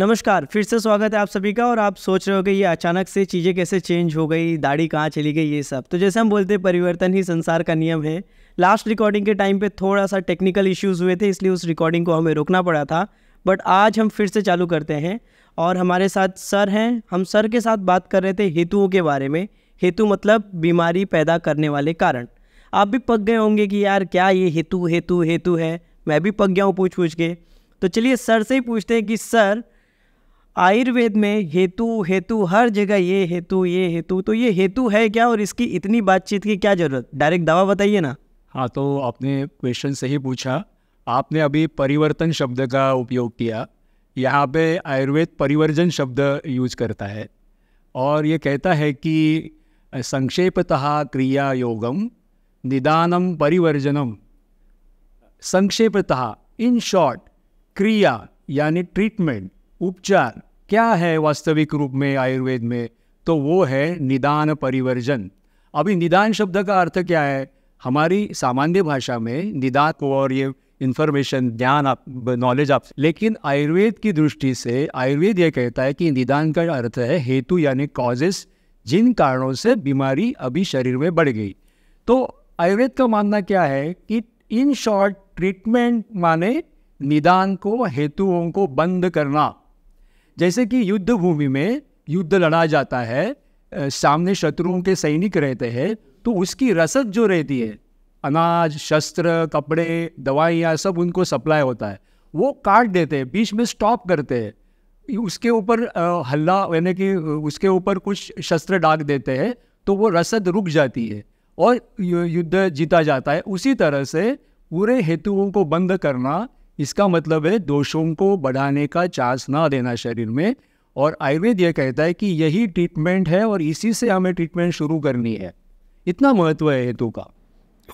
नमस्कार फिर से स्वागत है आप सभी का और आप सोच रहे हो कि ये अचानक से चीज़ें कैसे चेंज हो गई दाढ़ी कहाँ चली गई ये सब तो जैसे हम बोलते हैं परिवर्तन ही संसार का नियम है लास्ट रिकॉर्डिंग के टाइम पे थोड़ा सा टेक्निकल इश्यूज हुए थे इसलिए उस रिकॉर्डिंग को हमें रोकना पड़ा था बट आज हम फिर से चालू करते हैं और हमारे साथ सर हैं हम सर के साथ बात कर रहे थे हेतुओं के बारे में हेतु मतलब बीमारी पैदा करने वाले कारण आप भी पक गए होंगे कि यार क्या ये हेतु हेतु हेतु है मैं भी पक गया हूँ पूछ पूछ के तो चलिए सर से ही पूछते हैं कि सर आयुर्वेद में हेतु हेतु हर जगह ये हेतु ये हेतु तो ये हेतु है क्या और इसकी इतनी बातचीत की क्या ज़रूरत डायरेक्ट दवा बताइए ना हाँ तो आपने क्वेश्चन सही पूछा आपने अभी परिवर्तन शब्द का उपयोग किया यहाँ पे आयुर्वेद परिवर्जन शब्द यूज करता है और ये कहता है कि संक्षेपतः क्रिया योगम निदानम परिवर्जनम संक्षेपतः इन शॉर्ट क्रिया यानी ट्रीटमेंट उपचार क्या है वास्तविक रूप में आयुर्वेद में तो वो है निदान परिवर्जन अभी निदान शब्द का अर्थ क्या है हमारी सामान्य भाषा में निदान को और ये इन्फॉर्मेशन ज्ञान आप नॉलेज आप लेकिन आयुर्वेद की दृष्टि से आयुर्वेद ये कहता है कि निदान का अर्थ है हेतु यानी कॉजेस जिन कारणों से बीमारी अभी शरीर में बढ़ गई तो आयुर्वेद का मानना क्या है कि इन शॉर्ट ट्रीटमेंट माने निदान को हेतुओं को बंद करना जैसे कि युद्ध भूमि में युद्ध लड़ा जाता है सामने शत्रुओं के सैनिक रहते हैं तो उसकी रसद जो रहती है अनाज शस्त्र कपड़े दवाइयाँ सब उनको सप्लाई होता है वो काट देते हैं बीच में स्टॉप करते हैं उसके ऊपर हल्ला यानी कि उसके ऊपर कुछ शस्त्र डाक देते हैं तो वो रसद रुक जाती है और युद्ध जीता जाता है उसी तरह से पूरे हेतुओं को बंद करना इसका मतलब है दोषों को बढ़ाने का चांस ना देना शरीर में और आयुर्वेद यह कहता है कि यही ट्रीटमेंट है और इसी से हमें ट्रीटमेंट शुरू करनी है इतना महत्व है हेतु का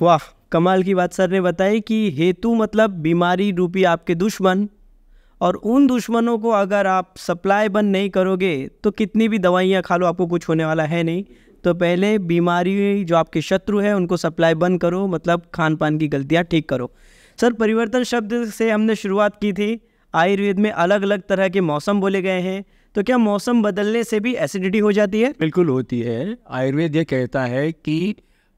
वाह कमाल की बात सर ने बताई कि हेतु मतलब बीमारी रूपी आपके दुश्मन और उन दुश्मनों को अगर आप सप्लाई बंद नहीं करोगे तो कितनी भी दवाइयाँ खा लो आपको कुछ होने वाला है नहीं तो पहले बीमारी जो आपके शत्रु है उनको सप्लाई बंद करो मतलब खान पान की गलतियाँ ठीक करो सर परिवर्तन शब्द से हमने शुरुआत की थी आयुर्वेद में अलग अलग तरह के मौसम बोले गए हैं तो क्या मौसम बदलने से भी एसिडिटी हो जाती है बिल्कुल होती है आयुर्वेद ये कहता है कि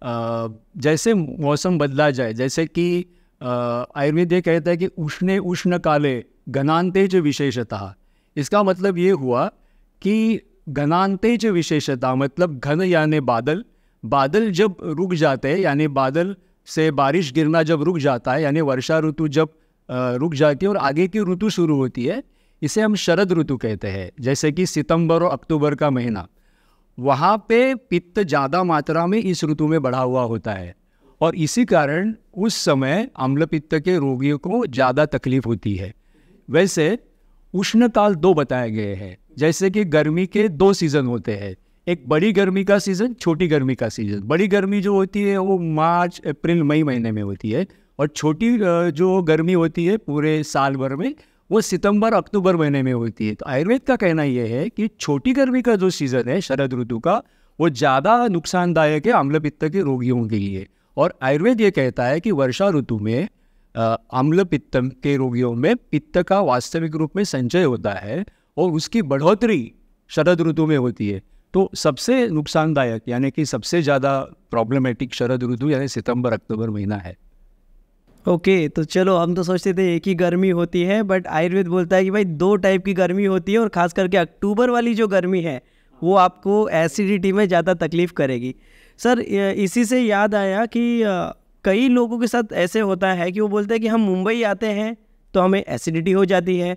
आ, जैसे मौसम बदला जाए जैसे कि आयुर्वेद ये कहता है कि उष्ण उष्ण काले घनातेज विशेषता इसका मतलब ये हुआ कि घनातेज विशेषता मतलब घन यानि बादल बादल जब रुक जाते हैं यानी बादल से बारिश गिरना जब रुक जाता है यानी वर्षा ऋतु जब रुक जाती है और आगे की ऋतु शुरू होती है इसे हम शरद ऋतु कहते हैं जैसे कि सितंबर और अक्टूबर का महीना वहाँ पे पित्त ज़्यादा मात्रा में इस ऋतु में बढ़ा हुआ होता है और इसी कारण उस समय अम्ल पित्त के रोगियों को ज़्यादा तकलीफ होती है वैसे उष्णकाल दो बताए गए हैं जैसे कि गर्मी के दो सीज़न होते हैं एक बड़ी गर्मी का सीज़न छोटी गर्मी का सीज़न बड़ी गर्मी जो होती है वो मार्च अप्रैल मई महीने में होती है और छोटी जो गर्मी होती है पूरे साल भर में वो सितंबर अक्टूबर महीने में होती है तो आयुर्वेद का कहना यह है कि छोटी गर्मी का जो सीज़न है शरद ऋतु का वो ज़्यादा नुकसानदायक है आम्ल पित्त के रोगियों के लिए और आयुर्वेद ये कहता है कि वर्षा ऋतु में आम्ल पित्त के रोगियों में पित्त का वास्तविक रूप में संचय होता है और उसकी बढ़ोतरी शरद ऋतु में होती है तो सबसे नुकसानदायक यानी कि सबसे ज़्यादा प्रॉब्लमेटिक शरद ऋतु यानी सितंबर अक्टूबर महीना है ओके okay, तो चलो हम तो सोचते थे एक ही गर्मी होती है बट आयुर्वेद बोलता है कि भाई दो टाइप की गर्मी होती है और ख़ास करके अक्टूबर वाली जो गर्मी है वो आपको एसिडिटी में ज़्यादा तकलीफ़ करेगी सर इसी से याद आया कि कई लोगों के साथ ऐसे होता है कि वो बोलते हैं कि हम मुंबई आते हैं तो हमें एसिडिटी हो जाती है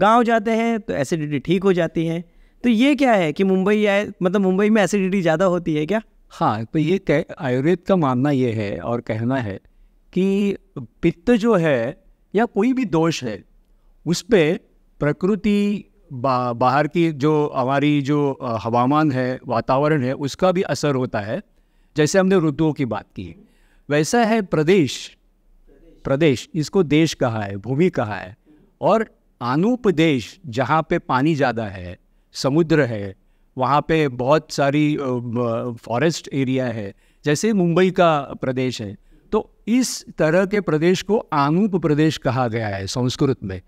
गांव जाते हैं तो एसिडिटी ठीक हो जाती है तो ये क्या है कि मुंबई आए मतलब मुंबई में एसिडिटी ज़्यादा होती है क्या हाँ तो ये कह आयुर्वेद का मानना ये है और कहना है कि पित्त जो है या कोई भी दोष है उस पर प्रकृति बा, बाहर की जो हमारी जो हवामान है वातावरण है उसका भी असर होता है जैसे हमने ऋतुओं की बात की वैसा है प्रदेश प्रदेश इसको देश कहा है भूमि कहा है और अनुपदेश जहाँ पे पानी ज़्यादा है समुद्र है वहाँ पे बहुत सारी फॉरेस्ट एरिया है जैसे मुंबई का प्रदेश है तो इस तरह के प्रदेश को आनूप प्रदेश कहा गया है संस्कृत में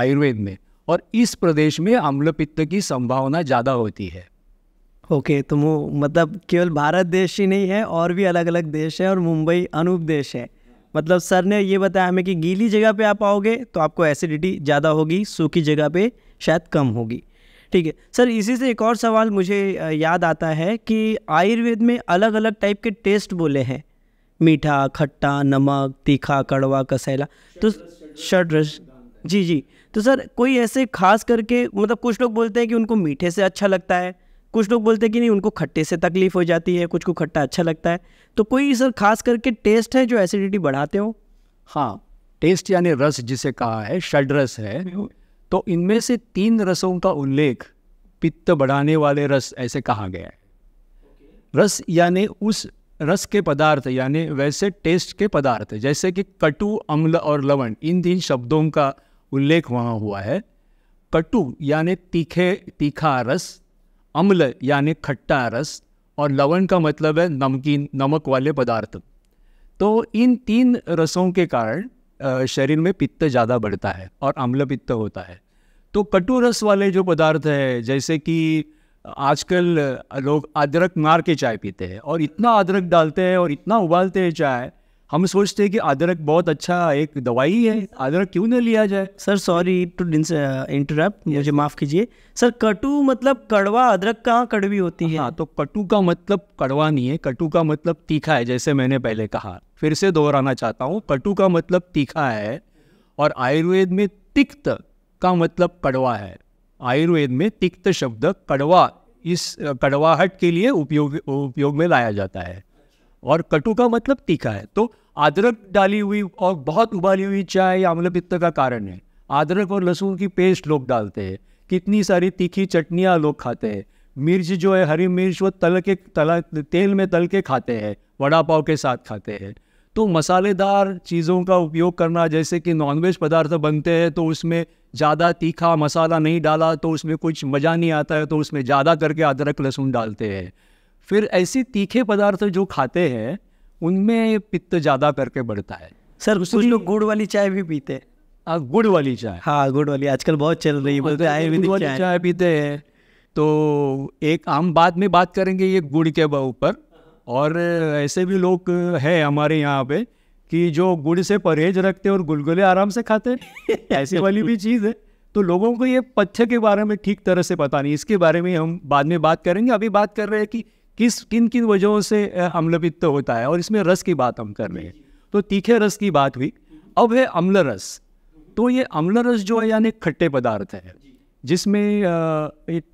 आयुर्वेद में और इस प्रदेश में आम्लपित्त की संभावना ज़्यादा होती है ओके okay, तो मतलब केवल भारत देश ही नहीं है और भी अलग अलग देश है और मुंबई अनूप देश है मतलब सर ने ये बताया हमें कि गीली जगह पे आप आओगे तो आपको एसिडिटी ज़्यादा होगी सूखी जगह पे शायद कम होगी ठीक है सर इसी से एक और सवाल मुझे याद आता है कि आयुर्वेद में अलग अलग टाइप के टेस्ट बोले हैं मीठा खट्टा नमक तीखा कड़वा कसैला तो शट रस जी जी तो सर कोई ऐसे खास करके मतलब कुछ लोग बोलते हैं कि उनको मीठे से अच्छा लगता है कुछ लोग बोलते हैं कि नहीं उनको खट्टे से तकलीफ़ हो जाती है कुछ को खट्टा अच्छा लगता है तो कोई सर खास करके टेस्ट है जो एसिडिटी बढ़ाते हो हाँ टेस्ट यानी रस जिसे कहा है षड रस है हम्म। तो इनमें से तीन रसों का उल्लेख पित्त बढ़ाने वाले रस ऐसे कहा गया है रस यानी उस रस के पदार्थ यानी वैसे टेस्ट के पदार्थ जैसे कि कटु अम्ल और लवण इन तीन शब्दों का उल्लेख वहाँ हुआ है कटु यानी तीखे तीखा रस अम्ल यानी खट्टा रस और लवण का मतलब है नमकीन नमक वाले पदार्थ तो इन तीन रसों के कारण शरीर में पित्त ज़्यादा बढ़ता है और अम्ल पित्त होता है तो कटु रस वाले जो पदार्थ है जैसे कि आजकल लोग अदरक मार के चाय पीते हैं और इतना अदरक डालते हैं और इतना उबालते हैं चाय हम सोचते हैं कि अदरक बहुत अच्छा एक दवाई है अदरक क्यों ना लिया जाए सर सॉरी टू इंटरप्ट मुझे माफ़ कीजिए सर कटु मतलब कड़वा अदरक कहाँ कड़वी होती है हाँ तो कटु का मतलब कड़वा नहीं है कटु का मतलब तीखा है जैसे मैंने पहले कहा फिर से दोहराना चाहता हूँ कटु का मतलब तीखा है और आयुर्वेद में तिक्त का मतलब कड़वा है आयुर्वेद में तिक्त शब्द कड़वा इस कड़वाहट के लिए उपयोग उपयोग में लाया जाता है और कटु का मतलब तीखा है तो अदरक डाली हुई और बहुत उबाली हुई चाय आम्लपित्त मतलब का कारण है अदरक और लहसुन की पेस्ट लोग डालते हैं कितनी सारी तीखी चटनियाँ लोग खाते हैं मिर्च जो है हरी मिर्च वो तल के तला तेल में तल के खाते हैं वड़ा पाव के साथ खाते हैं तो मसालेदार चीज़ों का उपयोग करना जैसे कि नॉनवेज पदार्थ बनते हैं तो उसमें ज़्यादा तीखा मसाला नहीं डाला तो उसमें कुछ मज़ा नहीं आता है तो उसमें ज़्यादा करके अदरक लहसुन डालते हैं फिर ऐसे तीखे पदार्थ जो खाते हैं उनमें पित्त ज़्यादा करके बढ़ता है सर कुछ लोग गुड़ वाली चाय भी पीते हैं हाँ, गुड़ वाली चाय हाँ गुड़ वाली आजकल बहुत चल रही है चाय तो चाय पीते हैं तो एक आम बाद में बात करेंगे ये गुड़ के ऊपर और ऐसे भी लोग हैं हमारे यहाँ पे कि जो गुड़ से परहेज रखते हैं और गुलगुले आराम से खाते हैं ऐसी वाली भी चीज़ है तो लोगों को ये पथ्य के बारे में ठीक तरह से पता नहीं इसके बारे में हम बाद में बात करेंगे अभी बात कर रहे हैं कि किस किन किन वजहों से अम्लपित्त होता है और इसमें रस की बात हम कर रहे हैं तो तीखे रस की बात हुई अब है अम्ल रस तो ये अम्ल रस जो है यानी खट्टे पदार्थ है जिसमें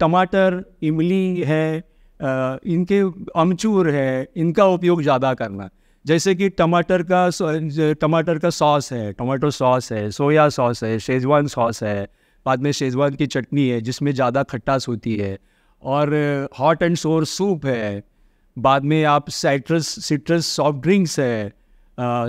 टमाटर इमली है इनके अमचूर है इनका उपयोग ज़्यादा करना जैसे कि टमाटर का टमाटर का सॉस है टमाटो सॉस है सोया सॉस है शेजवान सॉस है बाद में शेजवान की चटनी है जिसमें ज़्यादा खट्टास होती है और हॉट एंड सोर सूप है बाद में आप साइट्रस सिट्रस सॉफ्ट ड्रिंक्स है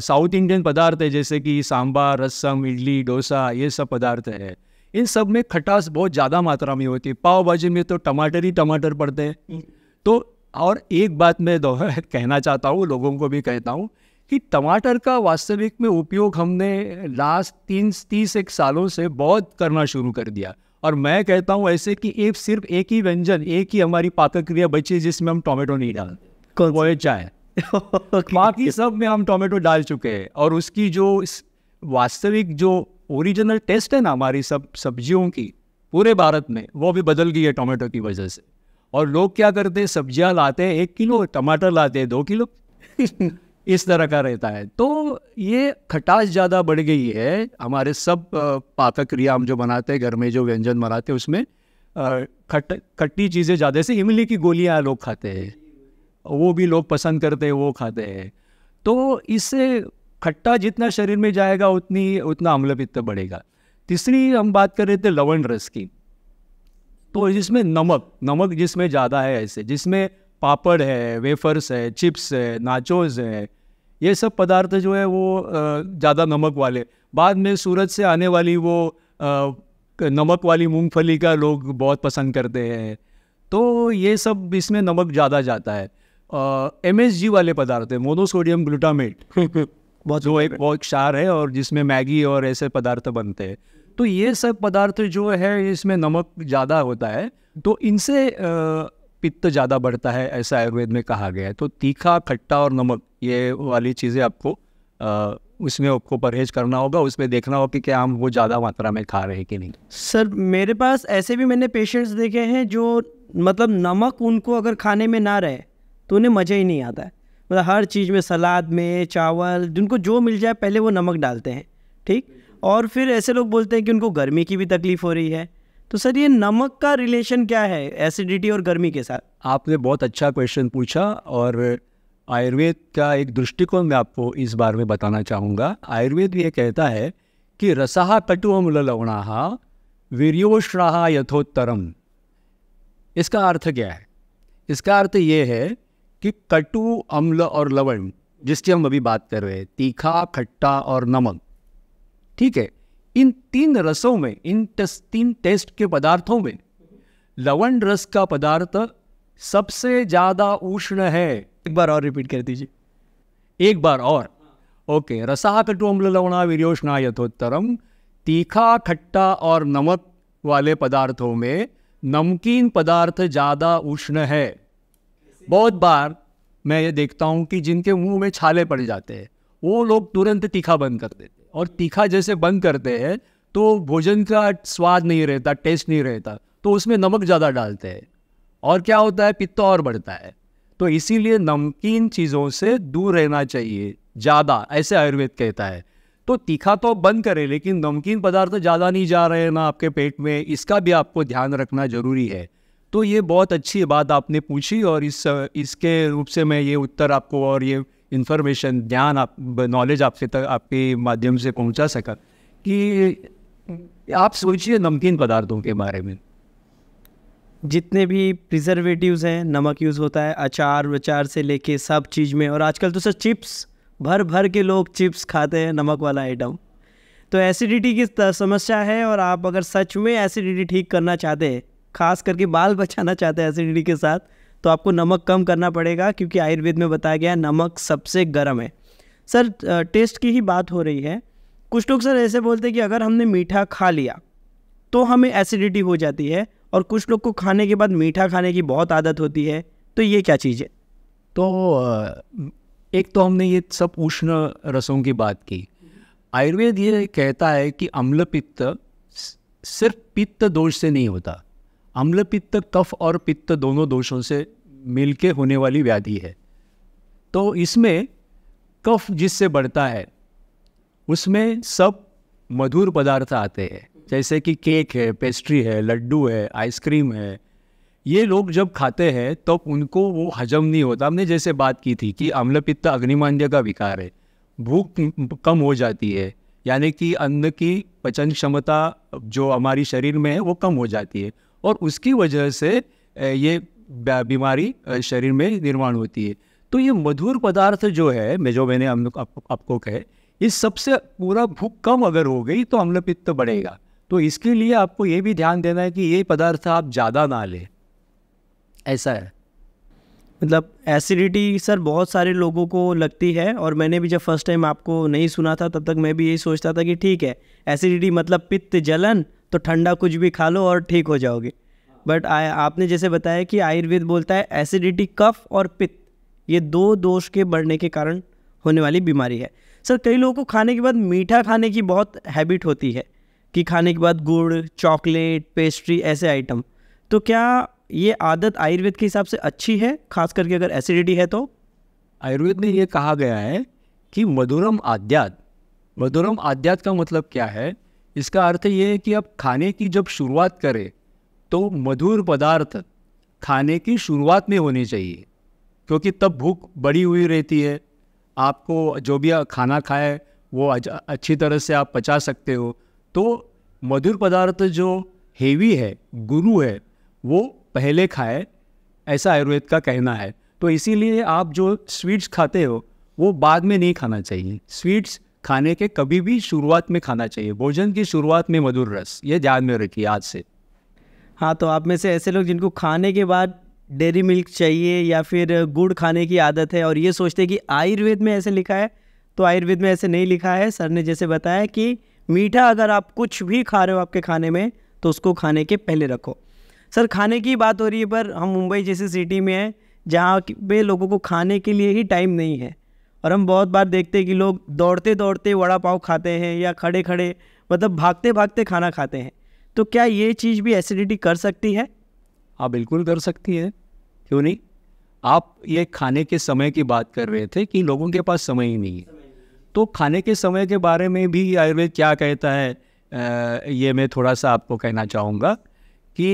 साउथ इंडियन पदार्थ है जैसे कि सांबा रसम इडली डोसा ये सब पदार्थ है इन सब में खटास बहुत ज़्यादा मात्रा में होती है पाव भाजी में तो टमाटर ही टमाटर पड़ते हैं हम्म। तो और एक बात मैं दो कहना चाहता हूँ लोगों को भी कहता हूँ कि टमाटर का वास्तविक में उपयोग हमने लास्ट तीन तीस एक सालों से बहुत करना शुरू कर दिया और मैं कहता हूँ ऐसे कि एक सिर्फ एक ही व्यंजन एक ही हमारी पाचक क्रिया बची है जिसमें हम टोमेटो नहीं डालते वो है चाय बाकी सब में हम टोमेटो डाल चुके हैं और उसकी जो वास्तविक जो ओरिजिनल टेस्ट है ना हमारी सब सब्जियों की पूरे भारत में वो भी बदल गई है टोमेटो की वजह से और लोग क्या करते हैं सब्जियाँ लाते हैं एक किलो टमाटर लाते हैं दो किलो इस तरह का रहता है तो ये खटास ज़्यादा बढ़ गई है हमारे सब पाचक क्रिया हम जो बनाते हैं घर में जो व्यंजन बनाते हैं उसमें खट खट्टी चीज़ें ज़्यादा से इमली की गोलियाँ लोग खाते हैं वो भी लोग पसंद करते हैं वो खाते हैं तो इससे खट्टा जितना शरीर में जाएगा उतनी उतना अम्लपित्त तो बढ़ेगा तीसरी हम बात कर रहे थे लवण रस की तो जिसमें नमक नमक जिसमें ज़्यादा है ऐसे जिसमें पापड़ है वेफर्स है चिप्स है नाचोज है ये सब पदार्थ जो है वो ज़्यादा नमक वाले बाद में सूरज से आने वाली वो नमक वाली मूंगफली का लोग बहुत पसंद करते हैं तो ये सब इसमें नमक ज़्यादा जाता है एम एस जी वाले पदार्थ है मोनोसोडियम ग्लूटामेट बहुत जो एक बहुत क्षार है और जिसमें मैगी और ऐसे पदार्थ बनते हैं तो ये सब पदार्थ जो है इसमें नमक ज़्यादा होता है तो इनसे पित्त ज़्यादा बढ़ता है ऐसा आयुर्वेद में कहा गया है तो तीखा खट्टा और नमक ये वाली चीज़ें आपको उसमें आपको परहेज करना होगा उसमें देखना होगा कि क्या हम वो ज़्यादा मात्रा में खा रहे हैं कि नहीं सर मेरे पास ऐसे भी मैंने पेशेंट्स देखे हैं जो मतलब नमक उनको अगर खाने में ना रहे तो उन्हें मज़ा ही नहीं आता है मतलब हर चीज़ में सलाद में चावल जिनको जो मिल जाए पहले वो नमक डालते हैं ठीक और फिर ऐसे लोग बोलते हैं कि उनको गर्मी की भी तकलीफ़ हो रही है तो सर ये नमक का रिलेशन क्या है एसिडिटी और गर्मी के साथ आपने बहुत अच्छा क्वेश्चन पूछा और आयुर्वेद का एक दृष्टिकोण मैं आपको इस बार में बताना चाहूँगा आयुर्वेद ये कहता है कि रसाहा कटुवमूल लवणाहा वीर्योश्राहा यथोत्तरम इसका अर्थ क्या है इसका अर्थ ये है कि कटु अम्ल और लवण जिसकी हम अभी बात कर रहे हैं तीखा खट्टा और नमक ठीक है इन तीन रसों में इन टेस्ट तीन टेस्ट के पदार्थों में लवण रस का पदार्थ सबसे ज़्यादा उष्ण है एक बार और रिपीट कर दीजिए एक बार और ओके रसाकटुम लवणा यथोत्तरम तीखा खट्टा और नमक वाले पदार्थों में नमकीन पदार्थ ज़्यादा उष्ण है बहुत बार मैं ये देखता हूँ कि जिनके मुंह में छाले पड़ जाते हैं वो लोग तुरंत तीखा बंद कर देते हैं और तीखा जैसे बंद करते हैं तो भोजन का स्वाद नहीं रहता टेस्ट नहीं रहता तो उसमें नमक ज़्यादा डालते हैं और क्या होता है पित्त और बढ़ता है तो इसीलिए नमकीन चीज़ों से दूर रहना चाहिए ज़्यादा ऐसे आयुर्वेद कहता है तो तीखा तो बंद करें लेकिन नमकीन पदार्थ तो ज़्यादा नहीं जा रहे हैं ना आपके पेट में इसका भी आपको ध्यान रखना ज़रूरी है तो ये बहुत अच्छी बात आपने पूछी और इस इसके रूप से मैं ये उत्तर आपको और ये इन्फॉर्मेशन ध्यान आप नॉलेज आपसे तक आपके माध्यम से पहुंचा सका कि आप सोचिए नमकीन पदार्थों के बारे में जितने भी प्रिजर्वेटिव्स हैं नमक यूज़ होता है अचार वचार से लेके सब चीज़ में और आजकल तो सर चिप्स भर भर के लोग चिप्स खाते हैं नमक वाला आइटम तो एसिडिटी की समस्या है और आप अगर सच में एसिडिटी ठीक करना चाहते हैं खास करके बाल बचाना चाहते हैं एसिडिटी के साथ तो आपको नमक कम करना पड़ेगा क्योंकि आयुर्वेद में बताया गया नमक सबसे गर्म है सर टेस्ट की ही बात हो रही है कुछ लोग सर ऐसे बोलते हैं कि अगर हमने मीठा खा लिया तो हमें एसिडिटी हो जाती है और कुछ लोग को खाने के बाद मीठा खाने की बहुत आदत होती है तो ये क्या चीज़ है तो एक तो हमने ये सब उष्ण रसों की बात की आयुर्वेद ये कहता है कि अम्ल पित्त सिर्फ पित्त दोष से नहीं होता अम्ल पित्त कफ और पित्त दोनों दोषों से मिलके होने वाली व्याधि है तो इसमें कफ जिससे बढ़ता है उसमें सब मधुर पदार्थ आते हैं जैसे कि केक है पेस्ट्री है लड्डू है आइसक्रीम है ये लोग जब खाते हैं तब तो उनको वो हजम नहीं होता हमने जैसे बात की थी कि अम्लपित्त अग्निमांड्य का विकार है भूख कम हो जाती है यानी कि अन्न की पचन क्षमता जो हमारी शरीर में है वो कम हो जाती है और उसकी वजह से ये बीमारी शरीर में निर्माण होती है तो ये मधुर पदार्थ जो है मैं जो मैंने आप, आपको कहे इस सबसे पूरा भूख कम अगर हो गई तो अम्लपित्त बढ़ेगा तो इसके लिए आपको ये भी ध्यान देना है कि ये पदार्थ आप ज़्यादा ना लें ऐसा है मतलब एसिडिटी सर बहुत सारे लोगों को लगती है और मैंने भी जब फर्स्ट टाइम आपको नहीं सुना था तब तक मैं भी यही सोचता था कि ठीक है एसिडिटी मतलब पित्त जलन तो ठंडा कुछ भी खा लो और ठीक हो जाओगे बट आपने जैसे बताया कि आयुर्वेद बोलता है एसिडिटी कफ और पित्त ये दो दोष के बढ़ने के कारण होने वाली बीमारी है सर कई लोगों को खाने के बाद मीठा खाने की बहुत हैबिट होती है कि खाने के बाद गुड़ चॉकलेट पेस्ट्री ऐसे आइटम तो क्या ये आदत आयुर्वेद के हिसाब से अच्छी है खास करके अगर एसिडिटी है तो आयुर्वेद में ये कहा गया है कि मधुरम आद्यात मधुरम आद्यात का मतलब क्या है इसका अर्थ ये है कि आप खाने की जब शुरुआत करें तो मधुर पदार्थ खाने की शुरुआत में होने चाहिए क्योंकि तब भूख बड़ी हुई रहती है आपको जो भी खाना खाए वो अच्छी तरह से आप पचा सकते हो तो मधुर पदार्थ जो हेवी है गुरु है वो पहले खाए ऐसा आयुर्वेद का कहना है तो इसीलिए आप जो स्वीट्स खाते हो वो बाद में नहीं खाना चाहिए स्वीट्स खाने के कभी भी शुरुआत में खाना चाहिए भोजन की शुरुआत में मधुर रस ये ध्यान में रखिए आज से हाँ तो आप में से ऐसे लोग जिनको खाने के बाद डेरी मिल्क चाहिए या फिर गुड़ खाने की आदत है और ये सोचते हैं कि आयुर्वेद में ऐसे लिखा है तो आयुर्वेद में ऐसे नहीं लिखा है सर ने जैसे बताया कि मीठा अगर आप कुछ भी खा रहे हो आपके खाने में तो उसको खाने के पहले रखो सर खाने की बात हो रही है पर हम मुंबई जैसी सिटी में हैं जहाँ पे लोगों को खाने के लिए ही टाइम नहीं है और हम बहुत बार देखते हैं कि लोग दौड़ते दौड़ते वड़ा पाव खाते हैं या खड़े खड़े मतलब भागते भागते खाना खाते हैं तो क्या ये चीज़ भी एसिडिटी कर सकती है हाँ बिल्कुल कर सकती है क्यों नहीं आप ये खाने के समय की बात कर रहे थे कि लोगों के पास समय ही नहीं है तो खाने के समय के बारे में भी आयुर्वेद क्या कहता है ये मैं थोड़ा सा आपको कहना चाहूँगा कि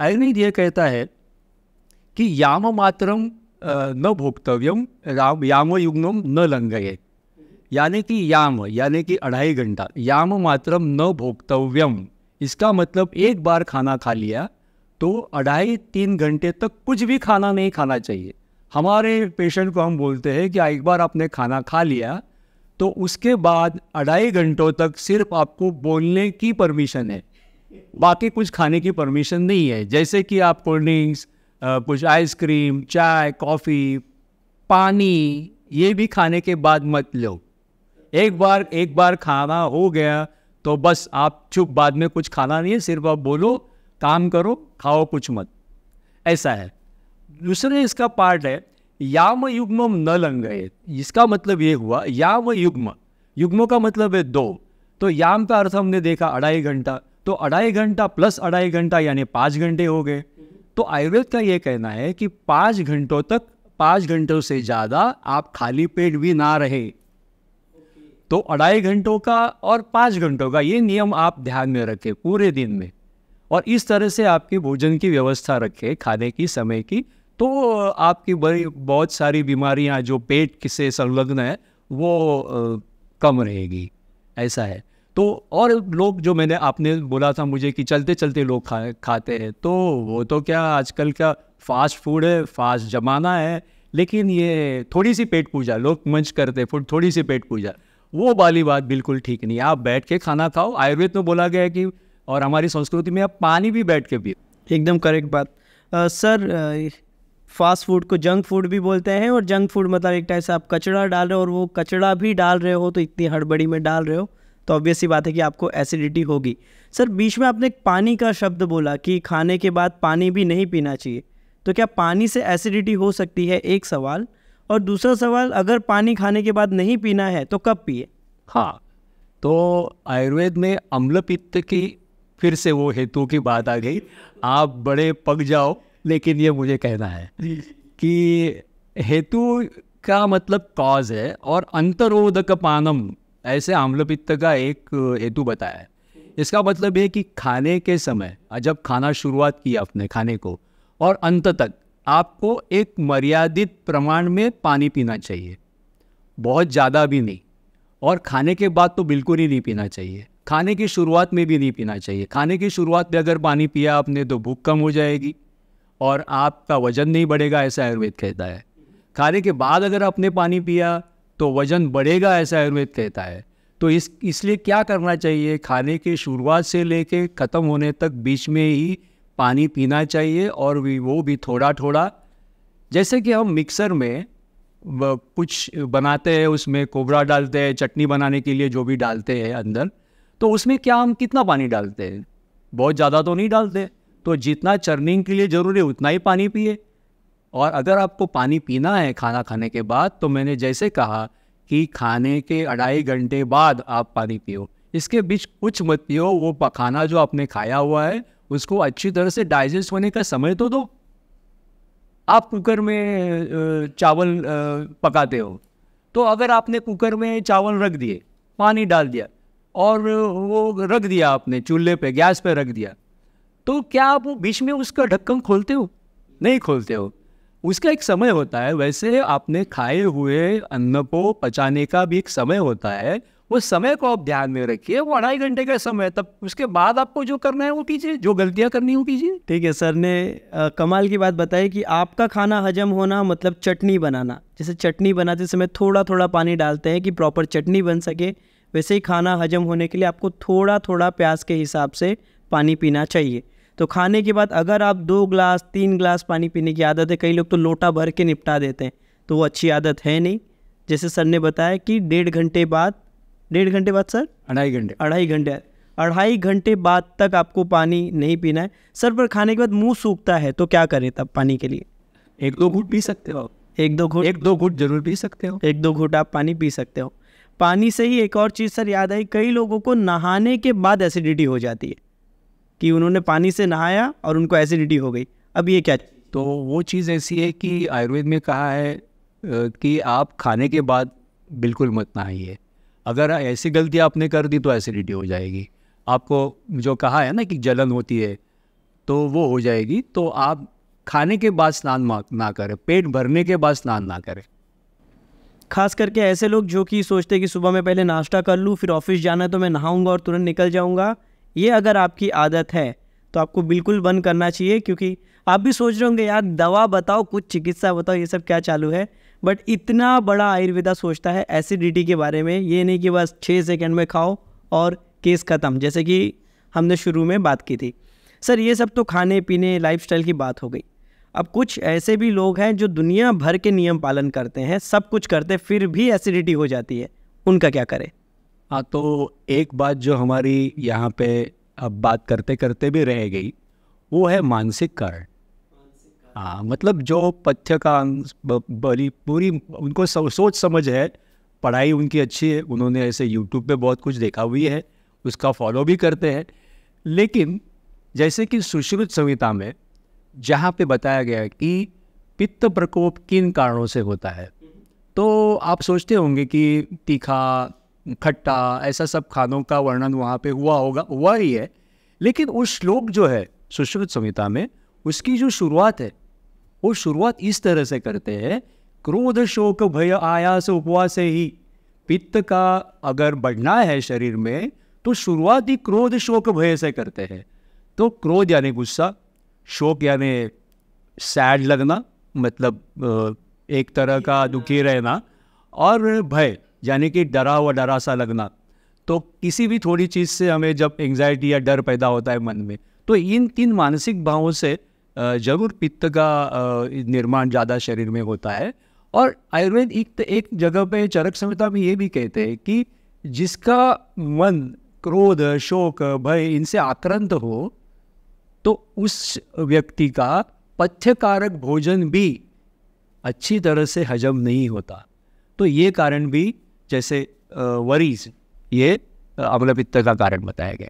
आयुर्वेद ये कहता है कि याम मातरम न भोक्तव्यम राम याम युग्नम न लंगये यानी कि याम यानी कि अढ़ाई घंटा याम मातरम न भोक्तव्यम इसका मतलब एक बार खाना खा लिया तो अढ़ाई तीन घंटे तक कुछ भी खाना नहीं खाना चाहिए हमारे पेशेंट को हम बोलते हैं कि एक बार आपने खाना खा लिया तो उसके बाद अढ़ाई घंटों तक सिर्फ आपको बोलने की परमिशन है बाकी कुछ खाने की परमिशन नहीं है जैसे कि आप कोल्ड ड्रिंक्स कुछ आइसक्रीम चाय कॉफ़ी पानी ये भी खाने के बाद मत लो एक बार एक बार खाना हो गया तो बस आप चुप बाद में कुछ खाना नहीं है सिर्फ आप बोलो काम करो खाओ कुछ मत ऐसा है दूसरे इसका पार्ट है याम युग्म न लंगयत इसका मतलब ये हुआ याम युग्म युग्मों का मतलब है दो तो याम का अर्थ हमने देखा अढ़ाई घंटा तो अढ़ाई घंटा प्लस अढ़ाई घंटा यानी पाँच घंटे हो गए तो आयुर्वेद का ये कहना है कि पाँच घंटों तक पाँच घंटों से ज़्यादा आप खाली पेट भी ना रहे तो अढ़ाई घंटों का और पाँच घंटों का ये नियम आप ध्यान में रखें पूरे दिन में और इस तरह से आपके भोजन की व्यवस्था रखें खाने की समय की तो आपकी बड़ी बहुत सारी बीमारियां जो पेट से संलग्न है वो कम रहेगी ऐसा है तो और लोग जो मैंने आपने बोला था मुझे कि चलते चलते लोग खा खाते हैं तो वो तो क्या आजकल का फास्ट फूड है फास्ट जमाना है लेकिन ये थोड़ी सी पेट पूजा लोग मंच करते फूड थोड़ी सी पेट पूजा वो वाली बात बिल्कुल ठीक नहीं आप बैठ के खाना खाओ आयुर्वेद में बोला गया है कि और हमारी संस्कृति में आप पानी भी बैठ के पियो एकदम करेक्ट बात आ, सर फास्ट फूड को जंक फूड भी बोलते हैं और जंक फूड मतलब एक टाइप से आप कचरा डाल रहे हो और वो कचरा भी डाल रहे हो तो इतनी हड़बड़ी में डाल रहे हो तो ऑब्वियस ही बात है कि आपको एसिडिटी होगी सर बीच में आपने पानी का शब्द बोला कि खाने के बाद पानी भी नहीं पीना चाहिए तो क्या पानी से एसिडिटी हो सकती है एक सवाल और दूसरा सवाल अगर पानी खाने के बाद नहीं पीना है तो कब पिए हाँ तो आयुर्वेद में अम्ल पित्त की फिर से वो हेतु की बात आ गई आप बड़े पक जाओ लेकिन ये मुझे कहना है कि हेतु का मतलब कॉज है और अंतरोधक पानम ऐसे आम्लपित्त का एक हेतु बताया है इसका मतलब है कि खाने के समय जब खाना शुरुआत की आपने खाने को और अंत तक आपको एक मर्यादित प्रमाण में पानी पीना चाहिए बहुत ज़्यादा भी नहीं और खाने के बाद तो बिल्कुल ही नहीं पीना चाहिए खाने की शुरुआत में भी नहीं पीना चाहिए खाने की शुरुआत में अगर पानी पिया आपने तो भूख कम हो जाएगी और आपका वजन नहीं बढ़ेगा ऐसा आयुर्वेद कहता है खाने के बाद अगर आपने पानी पिया तो वजन बढ़ेगा ऐसा आयुर्वेद कहता है तो इस इसलिए क्या करना चाहिए खाने के शुरुआत से लेके ख़त्म होने तक बीच में ही पानी पीना चाहिए और भी वो भी थोड़ा थोड़ा जैसे कि हम मिक्सर में कुछ बनाते हैं उसमें कोबरा डालते हैं चटनी बनाने के लिए जो भी डालते हैं अंदर तो उसमें क्या हम कितना पानी डालते हैं बहुत ज़्यादा तो नहीं डालते तो जितना चर्निंग के लिए ज़रूरी है उतना ही पानी पिए और अगर आपको पानी पीना है खाना खाने के बाद तो मैंने जैसे कहा कि खाने के अढ़ाई घंटे बाद आप पानी पियो इसके बीच कुछ मत पियो वो खाना जो आपने खाया हुआ है उसको अच्छी तरह से डाइजेस्ट होने का समय तो दो आप कुकर में चावल पकाते हो तो अगर आपने कुकर में चावल रख दिए पानी डाल दिया और वो रख दिया आपने चूल्हे पे गैस पे रख दिया तो क्या आप बीच में उसका ढक्कन खोलते हो नहीं खोलते हो उसका एक समय होता है वैसे आपने खाए हुए अन्न को पचाने का भी एक समय होता है वो समय को आप ध्यान में रखिए वो अढ़ाई घंटे का समय तब उसके बाद आपको जो करना है वो कीजिए जो गलतियाँ करनी हो कीजिए ठीक है सर ने आ, कमाल की बात बताई कि आपका खाना हजम होना मतलब चटनी बनाना जैसे चटनी बनाते समय थोड़ा थोड़ा पानी डालते हैं कि प्रॉपर चटनी बन सके वैसे ही खाना हजम होने के लिए आपको थोड़ा थोड़ा प्याज के हिसाब से पानी पीना चाहिए तो खाने के बाद अगर आप दो ग्लास तीन ग्लास पानी पीने की आदत है कई लोग तो लोटा भर के निपटा देते हैं तो वो अच्छी आदत है नहीं जैसे सर ने बताया कि डेढ़ घंटे बाद डेढ़ घंटे बाद सर अढ़ाई घंटे अढ़ाई घंटे अढ़ाई घंटे बाद तक आपको पानी नहीं पीना है सर पर खाने के बाद मुंह सूखता है तो क्या करें तब पानी के लिए एक दो घूट पी सकते हो एक दो घूट एक दो घूट जरूर पी सकते हो एक दो घूट आप पानी पी सकते हो पानी से ही एक और चीज़ सर याद आई कई लोगों को नहाने के बाद एसिडिटी हो जाती है कि उन्होंने पानी से नहाया और उनको एसिडिटी हो गई अब ये क्या तो वो चीज़ ऐसी है कि आयुर्वेद में कहा है कि आप खाने के बाद बिल्कुल मत नहाइए अगर ऐसी गलती आपने कर दी तो एसिडिटी हो जाएगी आपको जो कहा है ना कि जलन होती है तो वो हो जाएगी तो आप खाने के बाद स्नान ना करें पेट भरने के बाद स्नान ना करें खास करके ऐसे लोग जो कि सोचते हैं कि सुबह मैं पहले नाश्ता कर लूँ फिर ऑफिस जाना है तो मैं नहाऊंगा और तुरंत निकल जाऊँगा ये अगर आपकी आदत है तो आपको बिल्कुल बंद करना चाहिए क्योंकि आप भी सोच रहे होंगे यार दवा बताओ कुछ चिकित्सा बताओ ये सब क्या चालू है बट इतना बड़ा आयुर्वेदा सोचता है एसिडिटी के बारे में ये नहीं कि बस छः सेकेंड में खाओ और केस ख़त्म जैसे कि हमने शुरू में बात की थी सर ये सब तो खाने पीने लाइफ की बात हो गई अब कुछ ऐसे भी लोग हैं जो दुनिया भर के नियम पालन करते हैं सब कुछ करते फिर भी एसिडिटी हो जाती है उनका क्या करें हाँ तो एक बात जो हमारी यहाँ पे अब बात करते करते भी रह गई वो है मानसिक कारण हाँ मतलब जो पथ्य का बड़ी पूरी उनको सोच समझ है पढ़ाई उनकी अच्छी है उन्होंने ऐसे यूट्यूब पे बहुत कुछ देखा हुई है उसका फॉलो भी करते हैं लेकिन जैसे कि सुश्रुत संहिता में जहाँ पे बताया गया कि पित्त प्रकोप किन कारणों से होता है तो आप सोचते होंगे कि तीखा खट्टा ऐसा सब खानों का वर्णन वहाँ पे हुआ होगा हुआ ही है लेकिन वो श्लोक जो है सुश्रुत संहिता में उसकी जो शुरुआत है वो शुरुआत इस तरह से करते हैं क्रोध शोक भय आयास उपवास ही पित्त का अगर बढ़ना है शरीर में तो शुरुआत ही क्रोध शोक भय से करते हैं तो क्रोध यानी गुस्सा शोक यानी सैड लगना मतलब एक तरह का दुखी रहना और भय यानी कि डरा हुआ डरा सा लगना तो किसी भी थोड़ी चीज़ से हमें जब एंग्जाइटी या डर पैदा होता है मन में तो इन तीन मानसिक भावों से जरूर पित्त का निर्माण ज़्यादा शरीर में होता है और आयुर्वेद एक एक जगह पे चरक संहिता में ये भी कहते हैं कि जिसका मन क्रोध शोक भय इनसे आक्रांत हो तो उस व्यक्ति का पथ्यकारक भोजन भी अच्छी तरह से हजम नहीं होता तो ये कारण भी जैसे वरीज ये अम्लपित्त का कारण बताया गया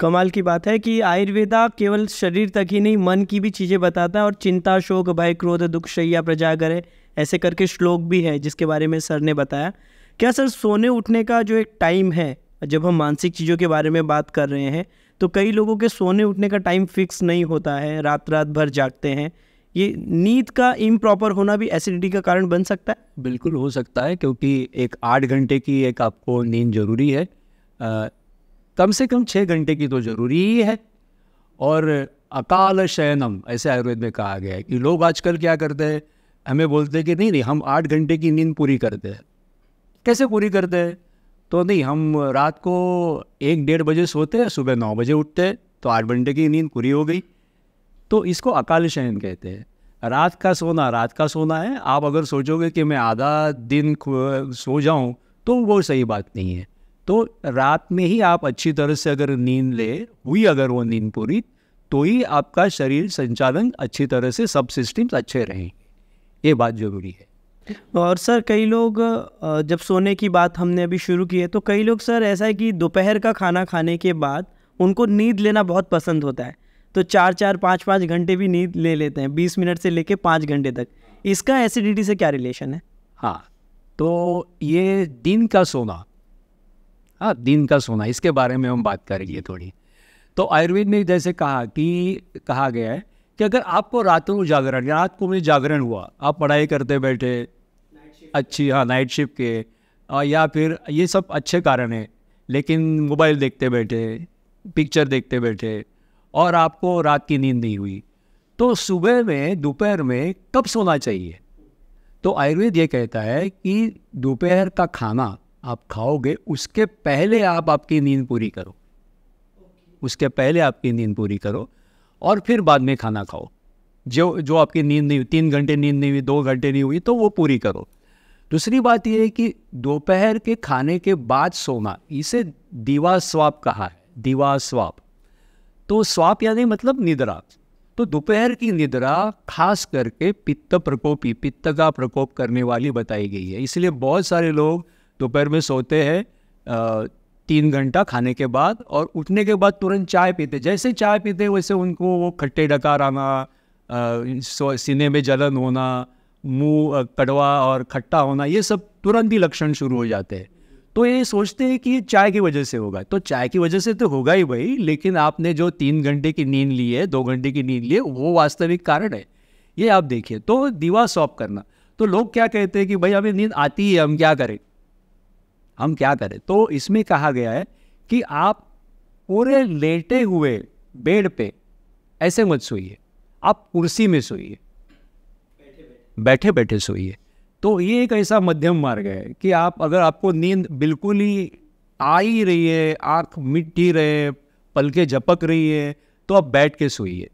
कमाल की बात है कि आयुर्वेदा केवल शरीर तक ही नहीं मन की भी चीज़ें बताता है और चिंता शोक भय क्रोध दुख शैया प्रजा करे ऐसे करके श्लोक भी है जिसके बारे में सर ने बताया क्या सर सोने उठने का जो एक टाइम है जब हम मानसिक चीज़ों के बारे में बात कर रहे हैं तो कई लोगों के सोने उठने का टाइम फिक्स नहीं होता है रात रात भर जागते हैं ये नींद का इम्प्रॉपर होना भी एसिडिटी का कारण बन सकता है बिल्कुल हो सकता है क्योंकि एक आठ घंटे की एक आपको नींद ज़रूरी है आ, कम से कम छः घंटे की तो ज़रूरी ही है और अकाल शयनम ऐसे आयुर्वेद में कहा गया है कि लोग आजकल क्या करते हैं हमें बोलते हैं कि नहीं नहीं हम आठ घंटे की नींद पूरी करते हैं कैसे पूरी करते हैं तो नहीं हम रात को एक डेढ़ बजे सोते हैं सुबह नौ बजे उठते हैं तो आठ घंटे की नींद पूरी हो गई तो इसको अकाल शयन कहते हैं रात का सोना रात का सोना है आप अगर सोचोगे कि मैं आधा दिन सो जाऊं तो वो सही बात नहीं है तो रात में ही आप अच्छी तरह से अगर नींद ले हुई अगर वो नींद पूरी तो ही आपका शरीर संचालन अच्छी तरह से सब सिस्टम्स अच्छे रहें ये बात ज़रूरी है और सर कई लोग जब सोने की बात हमने अभी शुरू की है तो कई लोग सर ऐसा है कि दोपहर का खाना खाने के बाद उनको नींद लेना बहुत पसंद होता है तो चार चार पाँच पाँच घंटे भी नींद ले लेते हैं बीस मिनट से लेके पाँच घंटे तक इसका एसिडिटी से क्या रिलेशन है हाँ तो ये दिन का सोना हाँ दिन का सोना इसके बारे में हम बात करेंगे थोड़ी तो आयुर्वेद में जैसे कहा कि कहा गया है कि अगर आपको रातों को जागरण रात को में जागरण हुआ आप पढ़ाई करते बैठे अच्छी हाँ नाइट शिफ्ट के आ, या फिर ये सब अच्छे कारण हैं लेकिन मोबाइल देखते बैठे पिक्चर देखते बैठे और आपको रात की नींद नहीं हुई तो सुबह में दोपहर में कब सोना चाहिए तो आयुर्वेद ये कहता है कि दोपहर का खाना आप खाओगे उसके पहले आप आपकी नींद पूरी करो उसके पहले आपकी नींद पूरी करो और फिर बाद में खाना खाओ जो जो आपकी नींद नहीं हुई तीन घंटे नींद नहीं हुई दो घंटे नहीं हुई तो वो पूरी करो दूसरी बात यह है कि दोपहर के खाने के बाद सोना इसे दीवा स्वाप कहा है दीवा स्वाप तो स्वाप यानी मतलब निद्रा तो दोपहर की निद्रा खास करके पित्त प्रकोपी पित्त का प्रकोप करने वाली बताई गई है इसलिए बहुत सारे लोग दोपहर में सोते हैं तीन घंटा खाने के बाद और उठने के बाद तुरंत चाय पीते जैसे चाय पीते वैसे उनको वो खट्टे डकार आना सीने में जलन होना मुंह कड़वा और खट्टा होना ये सब तुरंत ही लक्षण शुरू हो जाते हैं तो ये सोचते हैं कि ये चाय की वजह से होगा तो चाय की वजह से तो होगा ही भाई लेकिन आपने जो तीन घंटे की नींद ली है दो घंटे की नींद ली है वो वास्तविक कारण है ये आप देखिए तो दीवा सॉप करना तो लोग क्या कहते हैं कि भाई हमें नींद आती है हम क्या करें हम क्या करें तो इसमें कहा गया है कि आप पूरे लेटे हुए बेड पे ऐसे मत सोइए आप कुर्सी में सोइए बैठे बैठे सोइए तो ये एक ऐसा मध्यम मार्ग है कि आप अगर आपको नींद बिल्कुल ही आ ही रही है आँख मिट ही रहे पलके झपक रही है तो आप बैठ के सोइए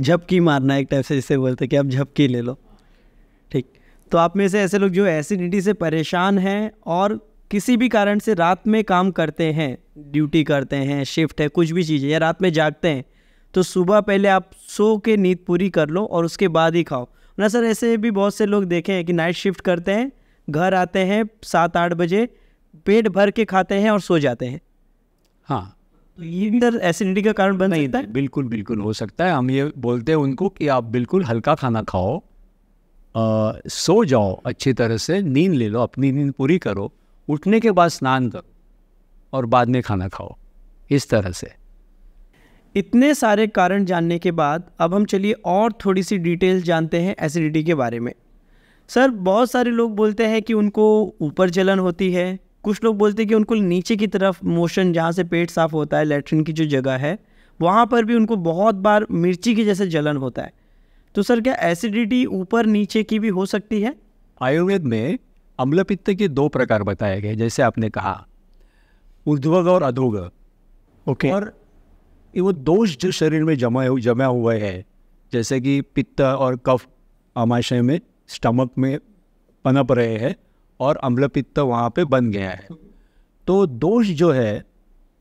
झपकी मारना एक टाइप से जिसे बोलते कि आप झपकी ले लो ठीक तो आप में से ऐसे लोग जो एसिडिटी से परेशान हैं और किसी भी कारण से रात में काम करते हैं ड्यूटी करते हैं शिफ्ट है कुछ भी चीज़ है या रात में जागते हैं तो सुबह पहले आप सो के नींद पूरी कर लो और उसके बाद ही खाओ ना सर ऐसे भी बहुत से लोग देखे हैं कि नाइट शिफ्ट करते हैं घर आते हैं सात आठ बजे पेट भर के खाते हैं और सो जाते हैं हाँ तो ये भी सर एसिडिटी का कारण बन नहीं, सकता है बिल्कुल बिल्कुल हो सकता है हम ये बोलते हैं उनको कि आप बिल्कुल हल्का खाना खाओ आ, सो जाओ अच्छी तरह से नींद ले लो अपनी नींद पूरी करो उठने के बाद स्नान करो और बाद में खाना खाओ इस तरह से इतने सारे कारण जानने के बाद अब हम चलिए और थोड़ी सी डिटेल्स जानते हैं एसिडिटी के बारे में सर बहुत सारे लोग बोलते हैं कि उनको ऊपर जलन होती है कुछ लोग बोलते हैं कि उनको नीचे की तरफ मोशन जहाँ से पेट साफ होता है लेट्रिन की जो जगह है वहाँ पर भी उनको बहुत बार मिर्ची की जैसे जलन होता है तो सर क्या एसिडिटी ऊपर नीचे की भी हो सकती है आयुर्वेद में अम्लपित्त के दो प्रकार बताए गए जैसे आपने कहा उद्वग और अधोग ओके okay. और कि वो दोष जो शरीर में जमा जमा हुए हैं जैसे कि पित्त और कफ आमाशय में स्टमक में पनप रहे हैं और अम्ल पित्त वहाँ पे बन गया है तो दोष जो है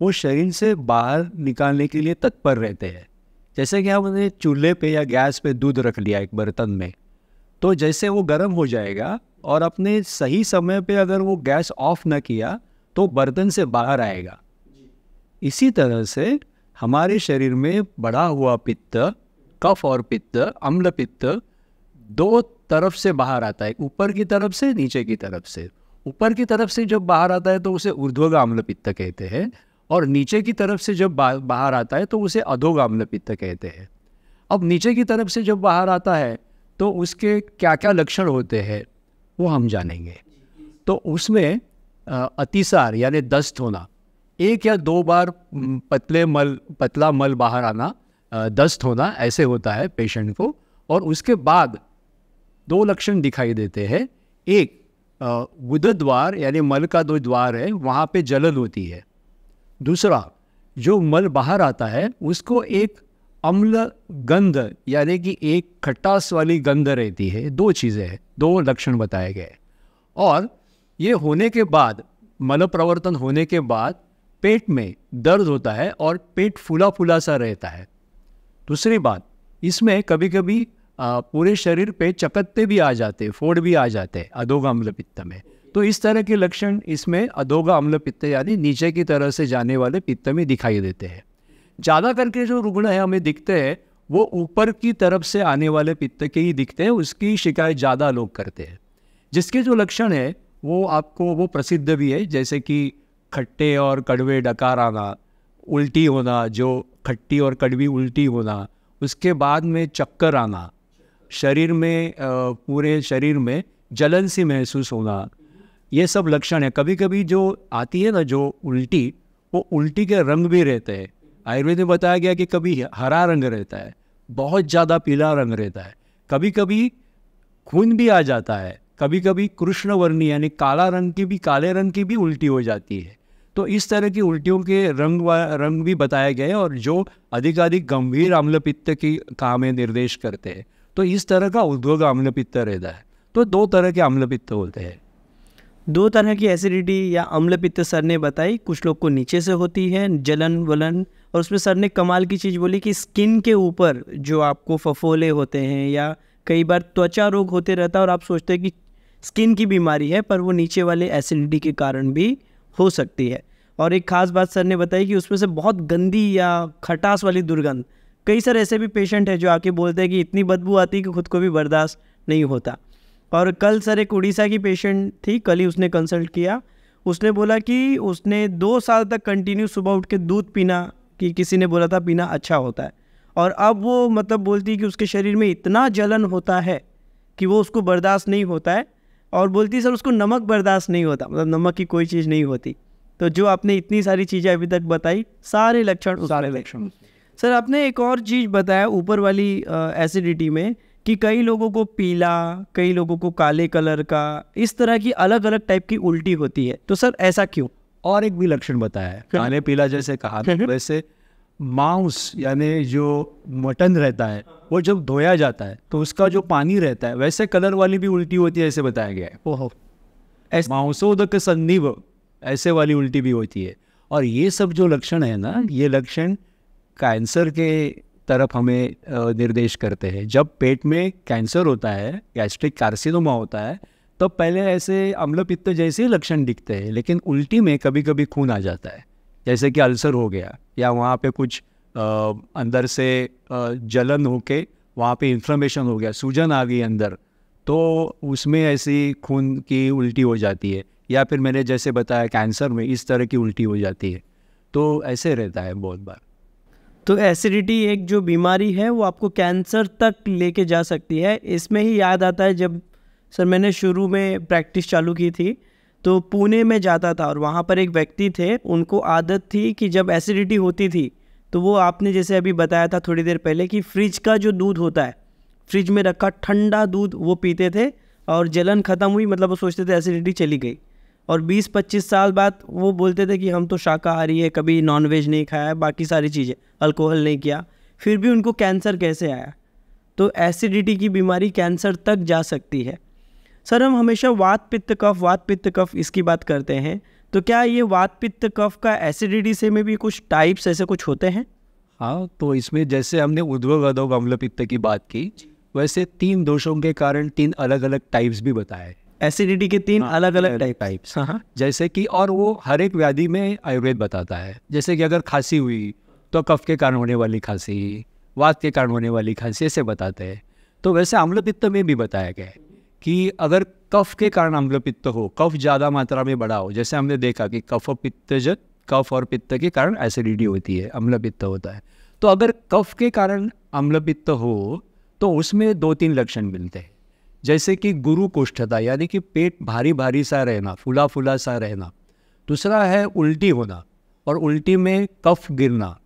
वो शरीर से बाहर निकालने के लिए तत्पर रहते हैं जैसे कि आपने चूल्हे पे या गैस पे दूध रख लिया एक बर्तन में तो जैसे वो गर्म हो जाएगा और अपने सही समय पे अगर वो गैस ऑफ ना किया तो बर्तन से बाहर आएगा इसी तरह से हमारे शरीर में बढ़ा हुआ पित्त कफ और पित्त अम्ल पित्त दो तरफ से बाहर आता है ऊपर की तरफ से नीचे की तरफ से ऊपर की तरफ से जब बाहर आता है तो उसे ऊर्ध्वगाम्ल पित्त कहते हैं और नीचे की तरफ से जब बाहर आता है तो उसे अधोगाम्ल पित्त कहते हैं अब नीचे की तरफ से जब बाहर आता है तो उसके क्या क्या लक्षण होते हैं वो हम जानेंगे तो उसमें अतिसार यानी दस्त होना एक या दो बार हम्म। पतले मल पतला मल बाहर आना दस्त होना ऐसे होता है पेशेंट को और उसके बाद दो लक्षण दिखाई देते हैं एक बुध द्वार यानी मल का दो द्वार है वहाँ पे जलन होती है दूसरा जो मल बाहर आता है उसको एक अम्ल गंध यानी कि एक खट्टास वाली गंध रहती है दो चीज़ें हैं दो लक्षण बताए गए और ये होने के बाद मल प्रवर्तन होने के बाद पेट में दर्द होता है और पेट फूला फूला सा रहता है दूसरी बात इसमें कभी कभी पूरे शरीर पे चकत्ते भी आ जाते फोड़ भी आ जाते हैं अधोगा अम्ल पित्त में तो इस तरह के लक्षण इसमें अधोगा अम्ल पित्त यानी नीचे की तरह से जाने वाले पित्त में दिखाई देते हैं ज़्यादा करके जो रुग्ण है हमें दिखते हैं वो ऊपर की तरफ से आने वाले पित्त के ही दिखते हैं उसकी शिकायत ज़्यादा लोग करते हैं जिसके जो लक्षण है वो आपको वो प्रसिद्ध भी है जैसे कि खट्टे और कड़वे डकार आना उल्टी होना जो खट्टी और कड़वी उल्टी होना उसके बाद में चक्कर आना शरीर में पूरे शरीर में जलन सी महसूस होना ये सब लक्षण है कभी कभी जो आती है ना जो उल्टी वो उल्टी के रंग भी रहते हैं आयुर्वेद में बताया गया कि कभी हरा रंग रहता है बहुत ज़्यादा पीला रंग रहता है कभी कभी खून भी आ जाता है कभी कभी कृष्णवर्णी यानी काला रंग की भी काले रंग की भी उल्टी हो जाती है तो इस तरह की उल्टियों के रंग रंग भी बताए गए और जो अधिकाधिक गंभीर आम्लपित्त की काम निर्देश करते हैं तो इस तरह का उद्योग आम्लपित्त रहता है तो दो तरह के आम्लपित्त होते हैं दो तरह की एसिडिटी या अम्लपित्त सर ने बताई कुछ लोग को नीचे से होती है जलन वलन और उसमें सर ने कमाल की चीज़ बोली कि स्किन के ऊपर जो आपको फफोले होते हैं या कई बार त्वचा रोग होते रहता है और आप सोचते हैं कि स्किन की बीमारी है पर वो नीचे वाले एसिडिटी के कारण भी हो सकती है और एक ख़ास बात सर ने बताई कि उसमें से बहुत गंदी या खटास वाली दुर्गंध कई सर ऐसे भी पेशेंट हैं जो आके बोलते हैं कि इतनी बदबू आती है कि खुद को भी बर्दाश्त नहीं होता और कल सर एक उड़ीसा की पेशेंट थी कल ही उसने कंसल्ट किया उसने बोला कि उसने दो साल तक कंटिन्यू सुबह उठ के दूध पीना कि किसी ने बोला था पीना अच्छा होता है और अब वो मतलब बोलती है कि उसके शरीर में इतना जलन होता है कि वो उसको बर्दाश्त नहीं होता है और बोलती सर उसको नमक बर्दाश्त नहीं होता मतलब नमक की कोई चीज़ नहीं होती तो जो आपने इतनी सारी चीज़ें अभी तक बताई सारे लक्षण सारे लक्षण सर आपने एक और चीज़ बताया ऊपर वाली एसिडिटी में कि कई लोगों को पीला कई लोगों को काले कलर का इस तरह की अलग अलग टाइप की उल्टी होती है तो सर ऐसा क्यों और एक भी लक्षण बताया है काले पीला जैसे कहा हम्म। वैसे माउस यानी जो मटन रहता है वो जब धोया जाता है तो उसका जो पानी रहता है वैसे कलर वाली भी उल्टी होती है ऐसे बताया गया है मांसोदक संधिव ऐसे वाली उल्टी भी होती है और ये सब जो लक्षण है ना ये लक्षण कैंसर के तरफ हमें निर्देश करते हैं जब पेट में कैंसर होता है गैस्ट्रिक कार्सिनोमा होता है तब तो पहले ऐसे अम्लपित्त जैसे लक्षण दिखते हैं लेकिन उल्टी में कभी कभी खून आ जाता है जैसे कि अल्सर हो गया या वहाँ पे कुछ अंदर से जलन हो के वहाँ पे इन्फ्लमेशन हो गया सूजन आ गई अंदर तो उसमें ऐसी खून की उल्टी हो जाती है या फिर मैंने जैसे बताया कैंसर में इस तरह की उल्टी हो जाती है तो ऐसे रहता है बहुत बार तो एसिडिटी एक जो बीमारी है वो आपको कैंसर तक लेके जा सकती है इसमें ही याद आता है जब सर मैंने शुरू में प्रैक्टिस चालू की थी तो पुणे में जाता था और वहाँ पर एक व्यक्ति थे उनको आदत थी कि जब एसिडिटी होती थी तो वो आपने जैसे अभी बताया था थोड़ी देर पहले कि फ्रिज का जो दूध होता है फ्रिज में रखा ठंडा दूध वो पीते थे और जलन ख़त्म हुई मतलब वो सोचते थे एसिडिटी चली गई और 20-25 साल बाद वो बोलते थे कि हम तो शाकाहारी है कभी नॉनवेज नहीं खाया है बाकी सारी चीज़ें अल्कोहल नहीं किया फिर भी उनको कैंसर कैसे आया तो एसिडिटी की बीमारी कैंसर तक जा सकती है सर हम हमेशा वात पित्त कफ वात पित्त कफ इसकी बात करते हैं तो क्या ये वात पित्त कफ का एसिडिटी से में भी कुछ टाइप्स ऐसे कुछ होते हैं हाँ तो इसमें जैसे हमने उद्वग अधोग अम्ल पित्त की बात की वैसे तीन दोषों के कारण तीन अलग अलग टाइप्स भी बताए एसिडिटी के तीन हाँ, अलग अलग टाइप टाइप्स हाँ जैसे कि और वो हर एक व्याधि में आयुर्वेद बताता है जैसे कि अगर खांसी हुई तो कफ के कारण होने वाली खांसी वात के कारण होने वाली खांसी ऐसे बताते हैं तो वैसे अम्ल पित्त में भी बताया गया है कि अगर कफ के कारण अम्ल पित्त हो कफ ज़्यादा मात्रा में बढ़ा हो जैसे हमने देखा कि कफ पित्तजत कफ और पित्त के कारण एसिडिटी होती है अम्ल पित्त होता है तो अगर कफ के कारण अम्ल पित्त हो तो उसमें दो तीन लक्षण मिलते हैं जैसे कि गुरु कोष्ठता यानी कि पेट भारी भारी सा रहना फुला फुला सा रहना दूसरा है उल्टी होना और उल्टी में कफ गिरना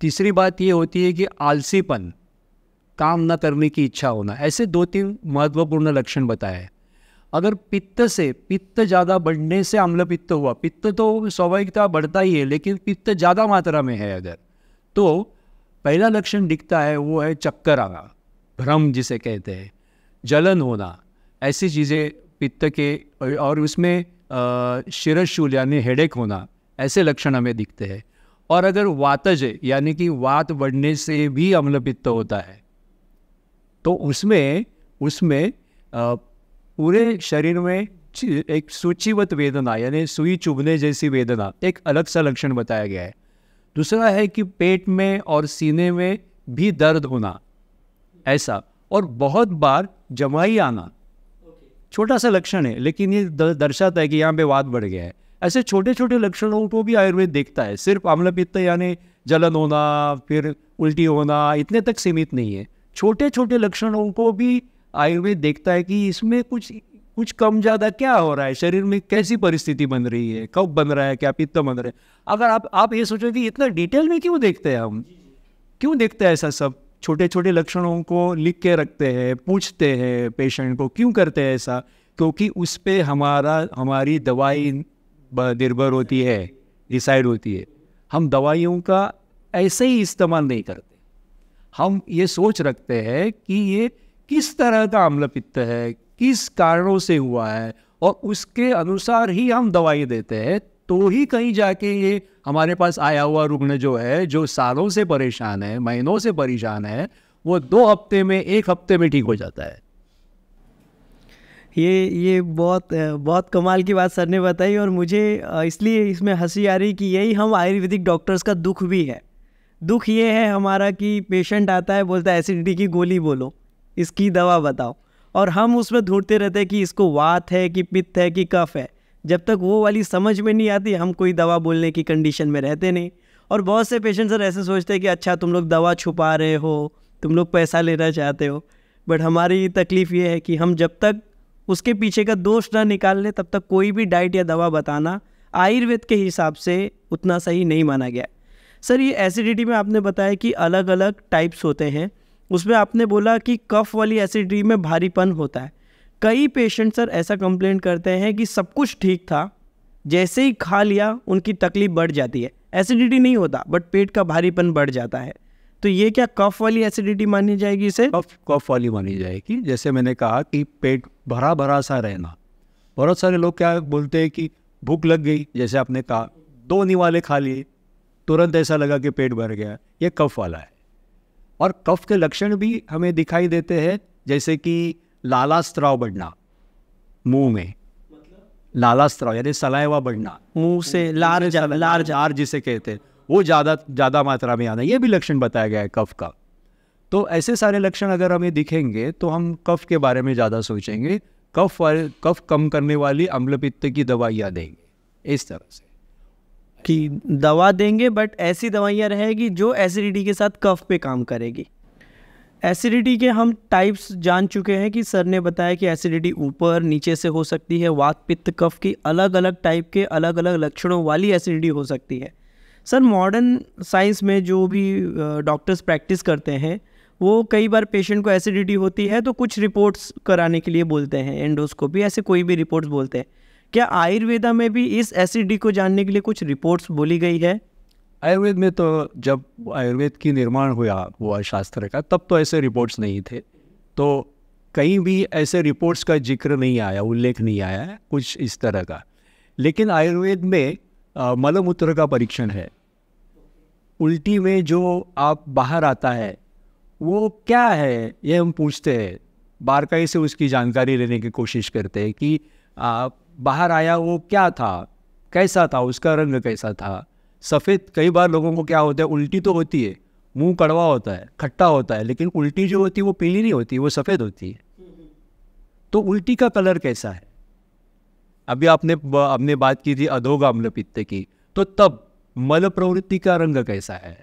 तीसरी बात ये होती है कि आलसीपन काम न करने की इच्छा होना ऐसे दो तीन महत्वपूर्ण लक्षण बताए अगर पित्त से पित्त ज़्यादा बढ़ने से अम्ल पित्त हुआ पित्त तो स्वाभाविकता बढ़ता ही है लेकिन पित्त ज़्यादा मात्रा में है अगर तो पहला लक्षण दिखता है वो है चक्कर आना भ्रम जिसे कहते हैं जलन होना ऐसी चीज़ें पित्त के और उसमें शिरशूल यानी हेडेक होना ऐसे लक्षण हमें दिखते हैं और अगर वातज यानी कि वात बढ़ने से भी अम्ल पित्त होता है तो उसमें उसमें पूरे शरीर में एक सूचीबद्ध वेदना यानी सुई चुभने जैसी वेदना एक अलग सा लक्षण बताया गया है दूसरा है कि पेट में और सीने में भी दर्द होना ऐसा और बहुत बार जमाई आना छोटा सा लक्षण है लेकिन ये दर्शाता है कि यहाँ पे वाद बढ़ गया है ऐसे छोटे छोटे लक्षणों को भी आयुर्वेद देखता है सिर्फ आम्लपित्त यानी जलन होना फिर उल्टी होना इतने तक सीमित नहीं है छोटे छोटे लक्षणों को भी आयुर्वेद देखता है कि इसमें कुछ कुछ कम ज़्यादा क्या हो रहा है शरीर में कैसी परिस्थिति बन रही है कब बन रहा है क्या पित्त बन रहा है अगर आप आप ये सोचो कि इतना डिटेल में क्यों देखते हैं हम क्यों देखते हैं ऐसा सब छोटे छोटे लक्षणों को लिख के रखते हैं पूछते हैं पेशेंट को क्यों करते हैं ऐसा क्योंकि उस पर हमारा हमारी दवाई निर्भर होती है डिसाइड होती है हम दवाइयों का ऐसे ही इस्तेमाल नहीं करते हम ये सोच रखते हैं कि ये किस तरह का अम्ल पित्त है किस कारणों से हुआ है और उसके अनुसार ही हम दवाई देते हैं तो ही कहीं जाके ये हमारे पास आया हुआ रुग्ण जो है जो सालों से परेशान है महीनों से परेशान है वो दो हफ्ते में एक हफ्ते में ठीक हो जाता है ये ये बहुत बहुत कमाल की बात सर ने बताई और मुझे इसलिए इसमें हंसी आ रही कि यही हम आयुर्वेदिक डॉक्टर्स का दुख भी है दुख ये है हमारा कि पेशेंट आता है बोलता है एसिडिटी की गोली बोलो इसकी दवा बताओ और हम उसमें ढूंढते रहते हैं कि इसको वात है कि पित्त है कि कफ है जब तक वो वाली समझ में नहीं आती हम कोई दवा बोलने की कंडीशन में रहते नहीं और बहुत से पेशेंट सर ऐसे सोचते हैं कि अच्छा तुम लोग दवा छुपा रहे हो तुम लोग पैसा लेना चाहते हो बट हमारी तकलीफ़ ये है कि हम जब तक उसके पीछे का दोष ना निकाल लें तब तक कोई भी डाइट या दवा बताना आयुर्वेद के हिसाब से उतना सही नहीं माना गया सर ये एसिडिटी में आपने बताया कि अलग अलग टाइप्स होते हैं उसमें आपने बोला कि कफ वाली एसिडिटी में भारीपन होता है कई पेशेंट सर ऐसा कंप्लेंट करते हैं कि सब कुछ ठीक था जैसे ही खा लिया उनकी तकलीफ बढ़ जाती है एसिडिटी नहीं होता बट पेट का भारीपन बढ़ जाता है तो ये क्या कफ वाली एसिडिटी मानी जाएगी इसे कफ कफ वाली मानी जाएगी जैसे मैंने कहा कि पेट भरा भरा सा रहना बहुत सारे लोग क्या बोलते हैं कि भूख लग गई जैसे आपने कहा दो निवाले खा लिए तुरंत ऐसा लगा कि पेट भर गया ये कफ वाला है और कफ के लक्षण भी हमें दिखाई देते हैं जैसे कि लाला स्त्राव बढ़ना मुंह में मतलब? लाला स्त्राव यानी सलाइवा बढ़ना मुंह से लार लार जार जिसे कहते हैं वो ज़्यादा ज़्यादा मात्रा में आना ये भी लक्षण बताया गया है कफ का तो ऐसे सारे लक्षण अगर हमें दिखेंगे तो हम कफ के बारे में ज़्यादा सोचेंगे कफ वाले कफ कम करने वाली अम्लपित्त की दवाइयाँ देंगे इस तरह से कि दवा देंगे बट ऐसी दवाइयाँ रहेगी जो एसिडिटी के साथ कफ पे काम करेगी एसिडिटी के हम टाइप्स जान चुके हैं कि सर ने बताया कि एसिडिटी ऊपर नीचे से हो सकती है वात पित्त कफ की अलग अलग टाइप के अलग अलग लक्षणों वाली एसिडिटी हो सकती है सर मॉडर्न साइंस में जो भी डॉक्टर्स प्रैक्टिस करते हैं वो कई बार पेशेंट को एसिडिटी होती है तो कुछ रिपोर्ट्स कराने के लिए बोलते हैं एंडोस्कोपी ऐसे कोई भी रिपोर्ट्स बोलते हैं क्या आयुर्वेदा में भी इस एसिडी को जानने के लिए कुछ रिपोर्ट्स बोली गई है आयुर्वेद में तो जब आयुर्वेद की निर्माण हुआ हुआ शास्त्र का तब तो ऐसे रिपोर्ट्स नहीं थे तो कहीं भी ऐसे रिपोर्ट्स का जिक्र नहीं आया उल्लेख नहीं आया कुछ इस तरह का लेकिन आयुर्वेद में मलमूत्र का परीक्षण है उल्टी में जो आप बाहर आता है वो क्या है ये हम पूछते हैं बारकाई से उसकी जानकारी लेने की कोशिश करते हैं कि आप बाहर आया वो क्या था कैसा था उसका रंग कैसा था सफ़ेद कई बार लोगों को क्या होता है उल्टी तो होती है मुंह कड़वा होता है खट्टा होता है लेकिन उल्टी जो होती है वो पीली नहीं होती वो सफ़ेद होती है तो उल्टी का कलर कैसा है अभी आपने आपने बात की थी अधोगाम्ल पित्त की तो तब मल प्रवृत्ति का रंग कैसा है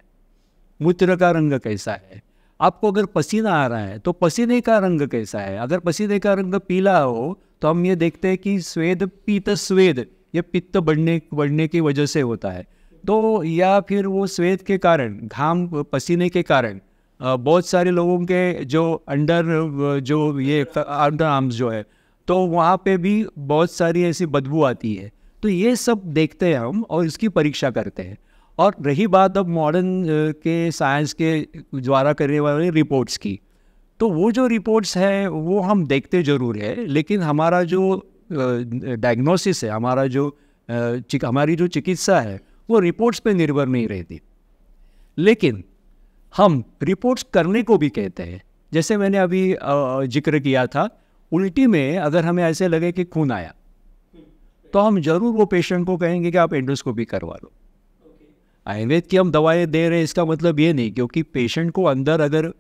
मूत्र का रंग कैसा है आपको अगर पसीना आ रहा है तो पसीने का रंग कैसा है अगर पसीने का रंग पीला हो तो हम ये देखते हैं कि स्वेद पीत स्वेद ये पित्त बढ़ने बढ़ने की वजह से होता है तो या फिर वो स्वेद के कारण घाम पसीने के कारण बहुत सारे लोगों के जो अंडर जो ये अंडर आर्म्स जो है तो वहाँ पे भी बहुत सारी ऐसी बदबू आती है तो ये सब देखते हैं हम और इसकी परीक्षा करते हैं और रही बात अब मॉडर्न के साइंस के द्वारा करने वाले रिपोर्ट्स की तो वो जो रिपोर्ट्स हैं वो हम देखते ज़रूर है लेकिन हमारा जो डायग्नोसिस है हमारा जो चिक, हमारी जो चिकित्सा है वो रिपोर्ट्स पे निर्भर नहीं रहती लेकिन हम रिपोर्ट्स करने को भी कहते हैं जैसे मैंने अभी जिक्र किया था उल्टी में अगर हमें ऐसे लगे कि खून आया तो हम जरूर वो पेशेंट को कहेंगे कि आप एंडोस्कोपी करवा लो आयुर्वेद की हम दवाएं दे रहे हैं इसका मतलब ये नहीं क्योंकि पेशेंट को अंदर अगर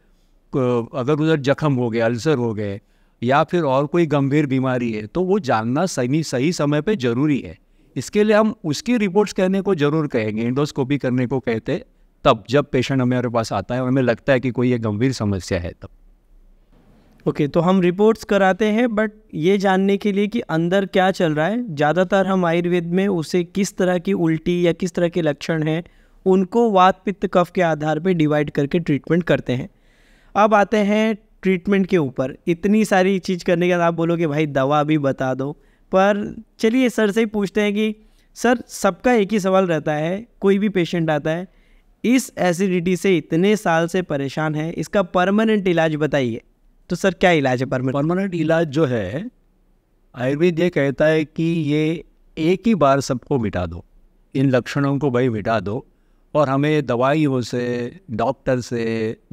अगर उधर जख्म हो गया अल्सर हो गए या फिर और कोई गंभीर बीमारी है तो वो जानना सही सही समय पे ज़रूरी है इसके लिए हम उसकी रिपोर्ट्स कहने को ज़रूर कहेंगे इंडोस्कोपी करने को कहते तब जब पेशेंट हमारे पास आता है और हमें लगता है कि कोई ये गंभीर समस्या है तब ओके okay, तो हम रिपोर्ट्स कराते हैं बट ये जानने के लिए कि अंदर क्या चल रहा है ज़्यादातर हम आयुर्वेद में उसे किस तरह की उल्टी या किस तरह के लक्षण हैं उनको वात पित्त कफ के आधार पर डिवाइड करके ट्रीटमेंट करते हैं अब आते हैं ट्रीटमेंट के ऊपर इतनी सारी चीज़ करने के बाद आप बोलोगे भाई दवा भी बता दो पर चलिए सर से ही पूछते हैं कि सर सबका एक ही सवाल रहता है कोई भी पेशेंट आता है इस एसिडिटी से इतने साल से परेशान है इसका परमानेंट इलाज बताइए तो सर क्या इलाज है परमानेंट परमानेंट इलाज जो है आयुर्वेद ये कहता है कि ये एक ही बार सबको मिटा दो इन लक्षणों को भाई मिटा दो और हमें दवाइयों से डॉक्टर से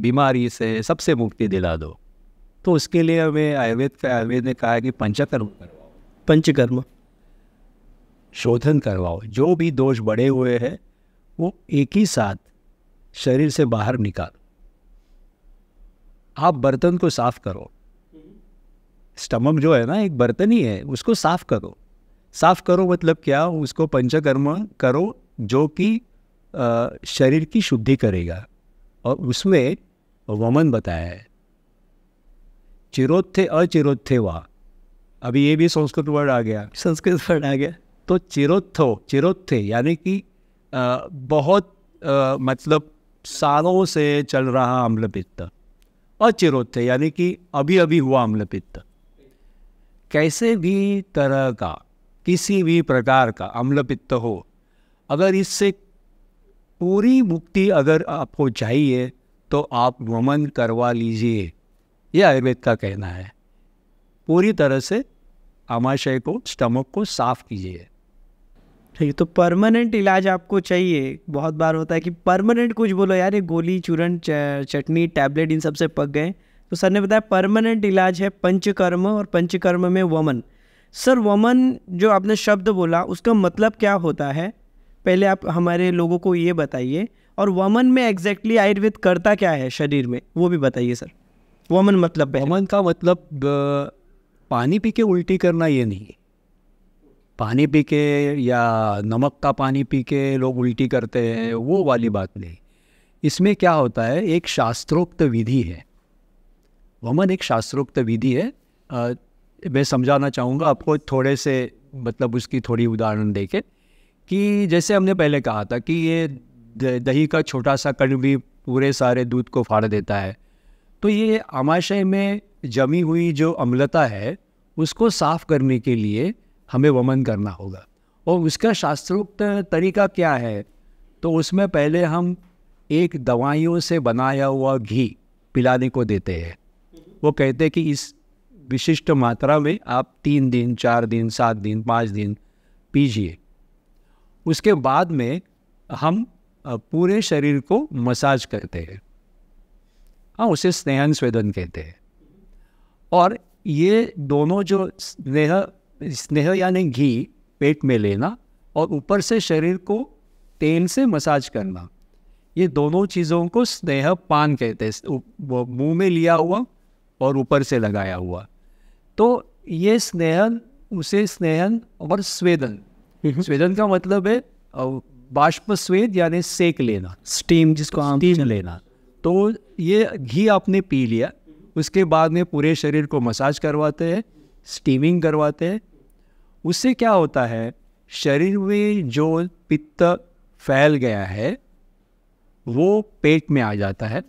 बीमारी से सबसे मुक्ति दिला दो तो उसके लिए हमें आयुर्वेद का आयुर्वेद ने कहा कि पंचकर्म करवाओ पंचकर्म शोधन करवाओ जो भी दोष बढ़े हुए हैं वो एक ही साथ शरीर से बाहर निकालो आप बर्तन को साफ करो स्टमक जो है ना एक बर्तन ही है उसको साफ करो साफ करो मतलब क्या उसको पंचकर्म करो जो कि शरीर की शुद्धि करेगा और उसमें वमन बताया है चिरोत्थे अचिरोत्थे वा अभी ये भी संस्कृत वर्ड आ गया संस्कृत वर्ड आ गया तो चिरोत्थो चिरोत्थे यानी कि बहुत आ, मतलब सालों से चल रहा अम्लपित्त अचिरोत्थे यानी कि अभी अभी हुआ अम्लपित्त कैसे भी तरह का किसी भी प्रकार का अम्लपित्त हो अगर इससे पूरी मुक्ति अगर आपको चाहिए तो आप वमन करवा लीजिए यह आयुर्वेद का कहना है पूरी तरह से आमाशय को स्टमक को साफ कीजिए ठीक तो परमानेंट इलाज आपको चाहिए बहुत बार होता है कि परमानेंट कुछ बोलो यार ये गोली चूरन चटनी टैबलेट इन सब से पक गए तो सर ने बताया परमानेंट इलाज है पंचकर्म और पंचकर्म में वमन सर वमन जो आपने शब्द बोला उसका मतलब क्या होता है पहले आप हमारे लोगों को ये बताइए और वमन में एग्जैक्टली exactly आयुर्वेद करता क्या है शरीर में वो भी बताइए सर वमन मतलब वमन का मतलब पानी पी के उल्टी करना ये नहीं पानी पी के या नमक का पानी पी के लोग उल्टी करते हैं वो वाली बात नहीं इसमें क्या होता है एक शास्त्रोक्त विधि है वमन एक शास्त्रोक्त विधि है आ, मैं समझाना चाहूँगा आपको थोड़े से मतलब उसकी थोड़ी उदाहरण देके कि जैसे हमने पहले कहा था कि ये दही का छोटा सा कण भी पूरे सारे दूध को फाड़ देता है तो ये आमाशय में जमी हुई जो अम्लता है उसको साफ करने के लिए हमें वमन करना होगा और उसका शास्त्रोक्त तरीका क्या है तो उसमें पहले हम एक दवाइयों से बनाया हुआ घी पिलाने को देते हैं वो कहते हैं कि इस विशिष्ट मात्रा में आप तीन दिन चार दिन सात दिन पाँच दिन पीजिए उसके बाद में हम पूरे शरीर को मसाज करते हैं हाँ उसे स्नेहन स्वेदन कहते हैं और ये दोनों जो स्नेह स्नेह यानी घी पेट में लेना और ऊपर से शरीर को तेल से मसाज करना ये दोनों चीज़ों को स्नेह पान कहते हैं मुंह में लिया हुआ और ऊपर से लगाया हुआ तो ये स्नेहन उसे स्नेहन और स्वेदन Mm-hmm. स्वेदन का मतलब है बाष्प स्वेद यानी सेक लेना स्टीम जिसको हम स्टीम लेना तो ये घी आपने पी लिया उसके बाद में पूरे शरीर को मसाज करवाते हैं स्टीमिंग करवाते हैं उससे क्या होता है शरीर में जो पित्त फैल गया है वो पेट में आ जाता है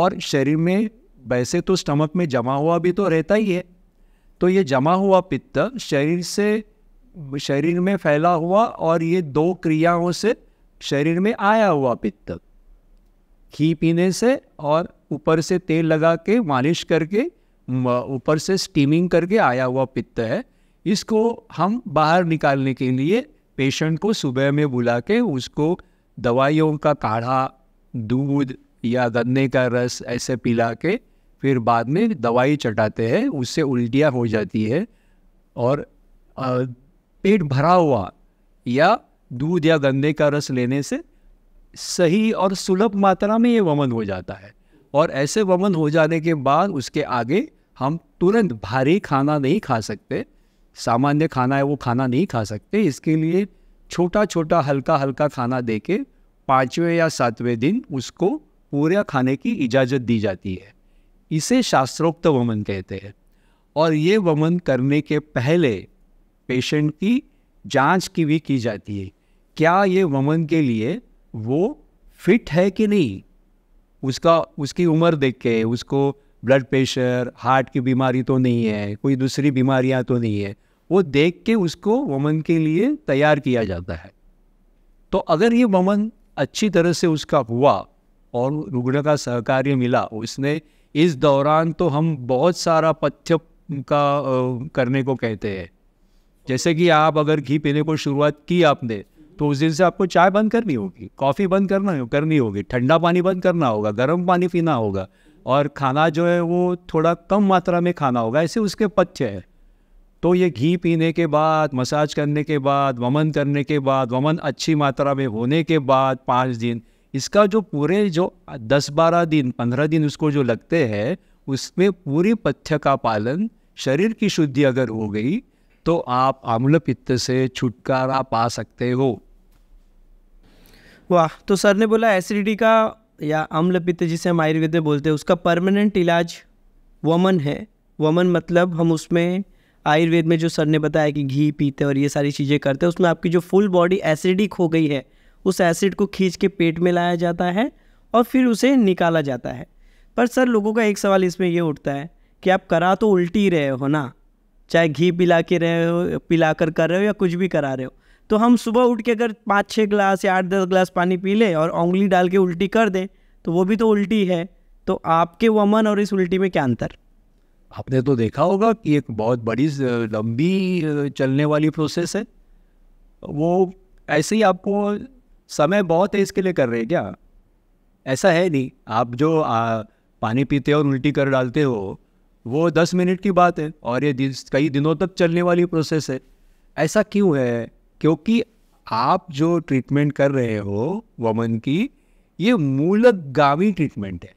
और शरीर में वैसे तो स्टमक में जमा हुआ भी तो रहता ही है तो ये जमा हुआ पित्त शरीर से शरीर में फैला हुआ और ये दो क्रियाओं से शरीर में आया हुआ पित्त घी पीने से और ऊपर से तेल लगा के मालिश करके ऊपर से स्टीमिंग करके आया हुआ पित्त है इसको हम बाहर निकालने के लिए पेशेंट को सुबह में बुला के उसको दवाइयों का काढ़ा दूध या गन्ने का रस ऐसे पिला के फिर बाद में दवाई चटाते हैं उससे उल्टियाँ हो जाती है और पेट भरा हुआ या दूध या गंदे का रस लेने से सही और सुलभ मात्रा में ये वमन हो जाता है और ऐसे वमन हो जाने के बाद उसके आगे हम तुरंत भारी खाना नहीं खा सकते सामान्य खाना है वो खाना नहीं खा सकते इसके लिए छोटा छोटा हल्का हल्का खाना दे के पाँचवें या सातवें दिन उसको पूरा खाने की इजाज़त दी जाती है इसे शास्त्रोक्त वमन कहते हैं और ये वमन करने के पहले पेशेंट की जांच की भी की जाती है क्या ये वमन के लिए वो फिट है कि नहीं उसका उसकी उम्र देख के उसको ब्लड प्रेशर हार्ट की बीमारी तो नहीं है कोई दूसरी बीमारियां तो नहीं है वो देख के उसको वमन के लिए तैयार किया जाता है तो अगर ये वमन अच्छी तरह से उसका हुआ और रुग्ण का सहकार्य मिला उसने इस दौरान तो हम बहुत सारा पथ्य का करने को कहते हैं जैसे कि आप अगर घी पीने को शुरुआत की आपने तो उस दिन से आपको चाय बंद करनी होगी कॉफ़ी बंद करना हो करनी होगी ठंडा पानी बंद करना होगा गर्म पानी पीना होगा और खाना जो है वो थोड़ा कम मात्रा में खाना होगा ऐसे उसके पथ्य है तो ये घी पीने के बाद मसाज करने के बाद वमन करने के बाद वमन अच्छी मात्रा में होने के बाद पाँच दिन इसका जो पूरे जो दस बारह दिन पंद्रह दिन उसको जो लगते हैं उसमें पूरी पथ्य का पालन शरीर की शुद्धि अगर हो गई तो आप आम्ल पित्त से छुटकारा पा सकते हो वाह तो सर ने बोला एसिडिटी का या अम्ल पित्त जिसे हम आयुर्वेद में बोलते हैं उसका परमानेंट इलाज वमन है वमन मतलब हम उसमें आयुर्वेद में जो सर ने बताया कि घी पीते और ये सारी चीज़ें करते हैं उसमें आपकी जो फुल बॉडी एसिडिक हो गई है उस एसिड को खींच के पेट में लाया जाता है और फिर उसे निकाला जाता है पर सर लोगों का एक सवाल इसमें ये उठता है कि आप करा तो उल्टी रहे हो ना चाहे घी पिला के रहे हो पिला कर कर रहे हो या कुछ भी करा रहे हो तो हम सुबह उठ के अगर पाँच छः ग्लास या आठ दस ग्लास पानी पी लें और उंगली डाल के उल्टी कर दें तो वो भी तो उल्टी है तो आपके वमन और इस उल्टी में क्या अंतर आपने तो देखा होगा कि एक बहुत बड़ी लंबी चलने वाली प्रोसेस है वो ऐसे ही आपको समय बहुत है इसके लिए कर रहे हैं क्या ऐसा है नहीं आप जो आ, पानी पीते हो और उल्टी कर डालते हो वो दस मिनट की बात है और ये दिन, कई दिनों तक चलने वाली प्रोसेस है ऐसा क्यों है क्योंकि आप जो ट्रीटमेंट कर रहे हो वमन की ये मूलगामी ट्रीटमेंट है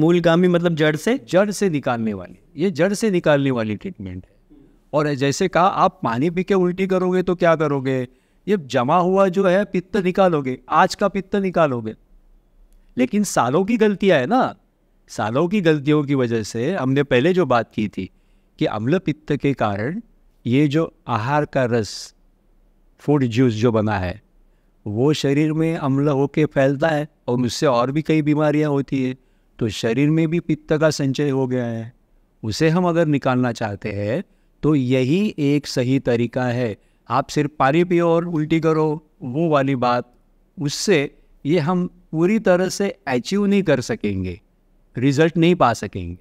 मूलगामी मतलब जड़ से जड़ से निकालने वाली ये जड़ से निकालने वाली ट्रीटमेंट है और जैसे कहा आप पानी पी के उल्टी करोगे तो क्या करोगे ये जमा हुआ जो है पित्त निकालोगे आज का पित्त निकालोगे लेकिन सालों की गलतियां है ना सालों की गलतियों की वजह से हमने पहले जो बात की थी कि अम्ल पित्त के कारण ये जो आहार का रस फूड जूस जो बना है वो शरीर में अम्ल होके फैलता है और उससे और भी कई बीमारियां होती है तो शरीर में भी पित्त का संचय हो गया है उसे हम अगर निकालना चाहते हैं तो यही एक सही तरीका है आप सिर्फ पानी पियो और उल्टी करो वो वाली बात उससे ये हम पूरी तरह से अचीव नहीं कर सकेंगे रिजल्ट नहीं पा सकेंगे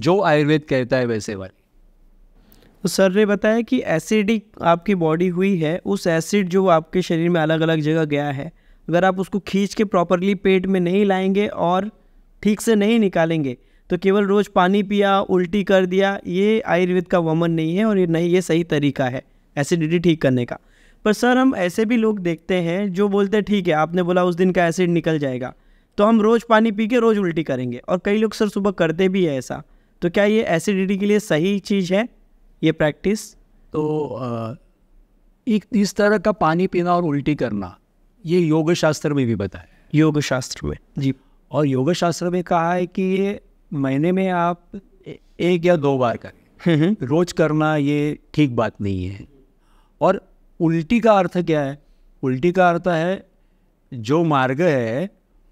जो आयुर्वेद कहता है वैसे वाले तो सर ने बताया कि एसिडिक आपकी बॉडी हुई है उस एसिड जो आपके शरीर में अलग अलग जगह गया है अगर आप उसको खींच के प्रॉपरली पेट में नहीं लाएंगे और ठीक से नहीं निकालेंगे तो केवल रोज़ पानी पिया उल्टी कर दिया ये आयुर्वेद का वमन नहीं है और ये नहीं ये सही तरीका है एसिडिटी ठीक करने का पर सर हम ऐसे भी लोग देखते हैं जो बोलते हैं ठीक है आपने बोला उस दिन का एसिड निकल जाएगा तो हम रोज़ पानी पी के रोज़ उल्टी करेंगे और कई लोग सर सुबह करते भी है ऐसा तो क्या ये एसिडिटी के लिए सही चीज़ है ये प्रैक्टिस तो एक इस तरह का पानी पीना और उल्टी करना ये योग शास्त्र में भी बताया योग शास्त्र में जी और योग शास्त्र में कहा है कि ये महीने में आप एक या दो बार करें हम्म, हम्म। रोज करना ये ठीक बात नहीं है और उल्टी का अर्थ क्या है उल्टी का अर्थ है जो मार्ग है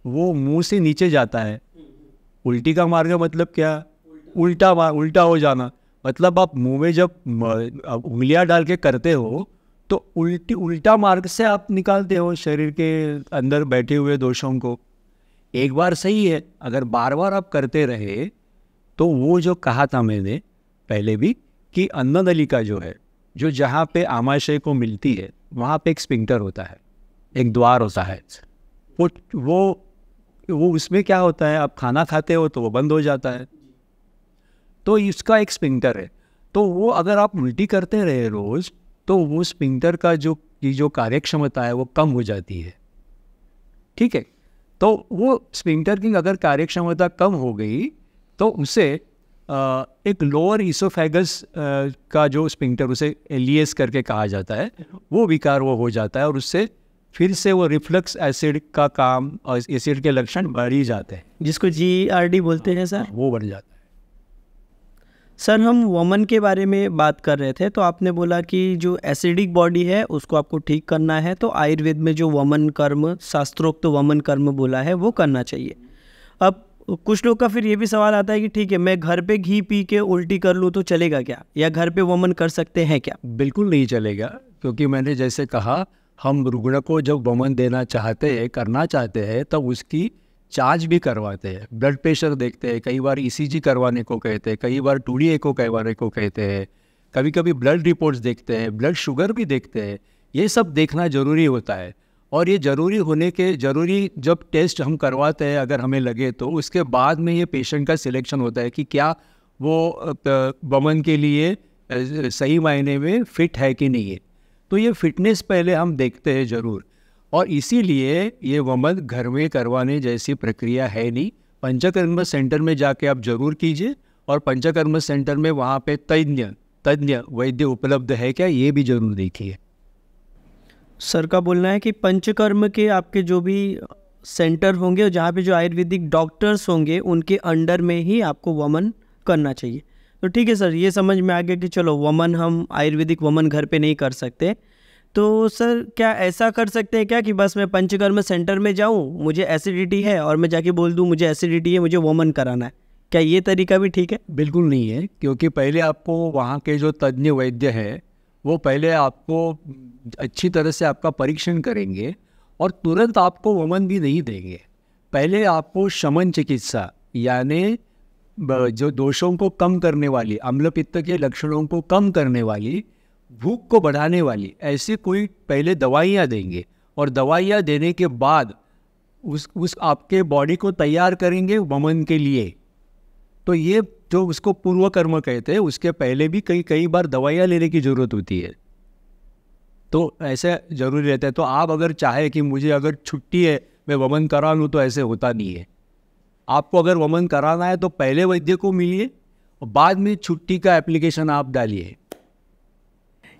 वो मुंह से नीचे जाता है उल्टी का मार्ग मतलब क्या उल्टा मार उल्टा हो जाना मतलब आप मुंह में जब उंगलियां डाल के करते हो तो उल्टी उल्टा मार्ग से आप निकालते हो शरीर के अंदर बैठे हुए दोषों को एक बार सही है अगर बार बार आप करते रहे तो वो जो कहा था मैंने पहले भी कि अन्न नलिका जो है जो जहाँ पे आमाशय को मिलती है वहाँ पे एक स्पिंक्टर होता है एक द्वार होता है वो वो वो उसमें क्या होता है आप खाना खाते हो तो वो बंद हो जाता है तो इसका एक स्पिंक्टर है तो वो अगर आप उल्टी करते रहे रोज़ तो वो स्पिंटर का जो की जो कार्यक्षमता है वो कम हो जाती है ठीक है तो वो स्पिंटर की अगर कार्यक्षमता कम हो गई तो उसे एक लोअर इसोफेगस का जो स्पिंटर उसे एलियस करके कहा जाता है वो विकार वो हो जाता है और उससे फिर से वो रिफ्लक्स एसिड का काम और एसिड के लक्षण बढ़ ही जाते हैं जिसको जी आर डी बोलते हैं सर वो बढ़ जाता है सर हम वमन के बारे में बात कर रहे थे तो आपने बोला कि जो एसिडिक बॉडी है उसको आपको ठीक करना है तो आयुर्वेद में जो वमन कर्म शास्त्रोक्त तो वमन कर्म बोला है वो करना चाहिए अब कुछ लोग का फिर ये भी सवाल आता है कि ठीक है मैं घर पे घी पी के उल्टी कर लूँ तो चलेगा क्या या घर पे वमन कर सकते हैं क्या बिल्कुल नहीं चलेगा क्योंकि मैंने जैसे कहा हम रुग्ण को जब वमन देना चाहते हैं करना चाहते हैं तब उसकी चार्ज भी करवाते हैं ब्लड प्रेशर देखते हैं कई बार ई e करवाने को कहते हैं कई बार टू को करवाने को कहते हैं कभी कभी ब्लड रिपोर्ट्स देखते हैं ब्लड शुगर भी देखते हैं ये सब देखना ज़रूरी होता है और ये ज़रूरी होने के ज़रूरी जब टेस्ट हम करवाते हैं अगर हमें लगे तो उसके बाद में ये पेशेंट का सिलेक्शन होता है कि क्या वो वमन के लिए सही मायने में फिट है कि नहीं है तो ये फिटनेस पहले हम देखते हैं ज़रूर और इसीलिए ये वमन घर में करवाने जैसी प्रक्रिया है नहीं पंचकर्म सेंटर में जाके आप ज़रूर कीजिए और पंचकर्म सेंटर में वहाँ पे तज्ञ तज्ञ वैद्य उपलब्ध है क्या ये भी ज़रूर देखिए सर का बोलना है कि पंचकर्म के आपके जो भी सेंटर होंगे और जहाँ पे जो आयुर्वेदिक डॉक्टर्स होंगे उनके अंडर में ही आपको वमन करना चाहिए तो ठीक है सर ये समझ में आ गया कि चलो वमन हम आयुर्वेदिक वमन घर पे नहीं कर सकते तो सर क्या ऐसा कर सकते हैं क्या कि बस मैं पंचकर्म सेंटर में जाऊँ मुझे एसिडिटी है और मैं जाके बोल दूँ मुझे एसिडिटी है मुझे वमन कराना है क्या ये तरीका भी ठीक है बिल्कुल नहीं है क्योंकि पहले आपको वहाँ के जो तज्ञ वैद्य है वो पहले आपको अच्छी तरह से आपका परीक्षण करेंगे और तुरंत आपको वमन भी नहीं देंगे पहले आपको शमन चिकित्सा यानी जो दोषों को कम करने वाली अम्ल पित्त के लक्षणों को कम करने वाली भूख को बढ़ाने वाली ऐसी कोई पहले दवाइयाँ देंगे और दवाइयाँ देने के बाद उस उस आपके बॉडी को तैयार करेंगे वमन के लिए तो ये जो उसको पूर्व कर्म कहते हैं उसके पहले भी कई कई बार दवाइयाँ लेने की ज़रूरत होती है तो ऐसे ज़रूरी रहता है तो आप अगर चाहे कि मुझे अगर छुट्टी है मैं वमन करा लूँ तो ऐसे होता नहीं है आपको अगर वमन कराना है तो पहले वैद्य को मिलिए और बाद में छुट्टी का एप्लीकेशन आप डालिए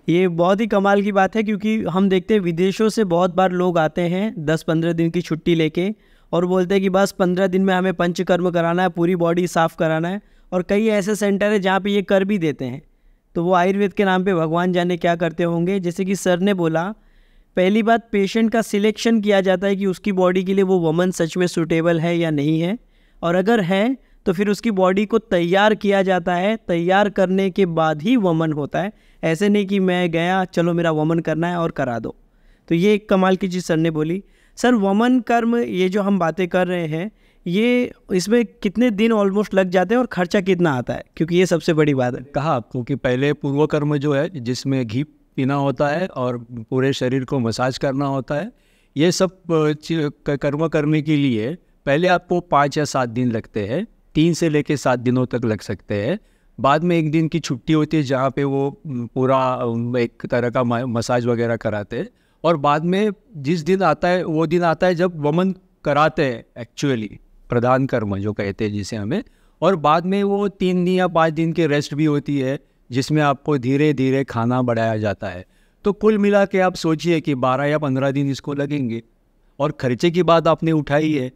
ये बहुत ही कमाल की बात है क्योंकि हम देखते हैं विदेशों से बहुत बार लोग आते हैं दस पंद्रह दिन की छुट्टी लेके और बोलते हैं कि बस पंद्रह दिन में हमें पंचकर्म कराना है पूरी बॉडी साफ़ कराना है और कई ऐसे सेंटर है जहाँ पे ये कर भी देते हैं तो वो आयुर्वेद के नाम पे भगवान जाने क्या करते होंगे जैसे कि सर ने बोला पहली बात पेशेंट का सिलेक्शन किया जाता है कि उसकी बॉडी के लिए वो वमन सच में सूटेबल है या नहीं है और अगर है तो फिर उसकी बॉडी को तैयार किया जाता है तैयार करने के बाद ही वमन होता है ऐसे नहीं कि मैं गया चलो मेरा वमन करना है और करा दो तो ये एक कमाल की चीज़ सर ने बोली सर वमन कर्म ये जो हम बातें कर रहे हैं ये इसमें कितने दिन ऑलमोस्ट लग जाते हैं और खर्चा कितना आता है क्योंकि ये सबसे बड़ी बात है कहा आपको कि पहले पूर्व कर्म जो है जिसमें घी पीना होता है और पूरे शरीर को मसाज करना होता है ये सब कर्म करने के लिए पहले आपको पाँच या सात दिन लगते हैं तीन से लेकर सात दिनों तक लग सकते हैं बाद में एक दिन की छुट्टी होती है जहाँ पे वो पूरा एक तरह का मसाज वगैरह कराते हैं और बाद में जिस दिन आता है वो दिन आता है जब वमन कराते हैं एक्चुअली प्रधान कर्म जो कहते हैं जिसे हमें और बाद में वो तीन दिन या पाँच दिन की रेस्ट भी होती है जिसमें आपको धीरे धीरे खाना बढ़ाया जाता है तो कुल मिला के आप सोचिए कि बारह या पंद्रह दिन इसको लगेंगे और खर्चे की बात आपने उठाई है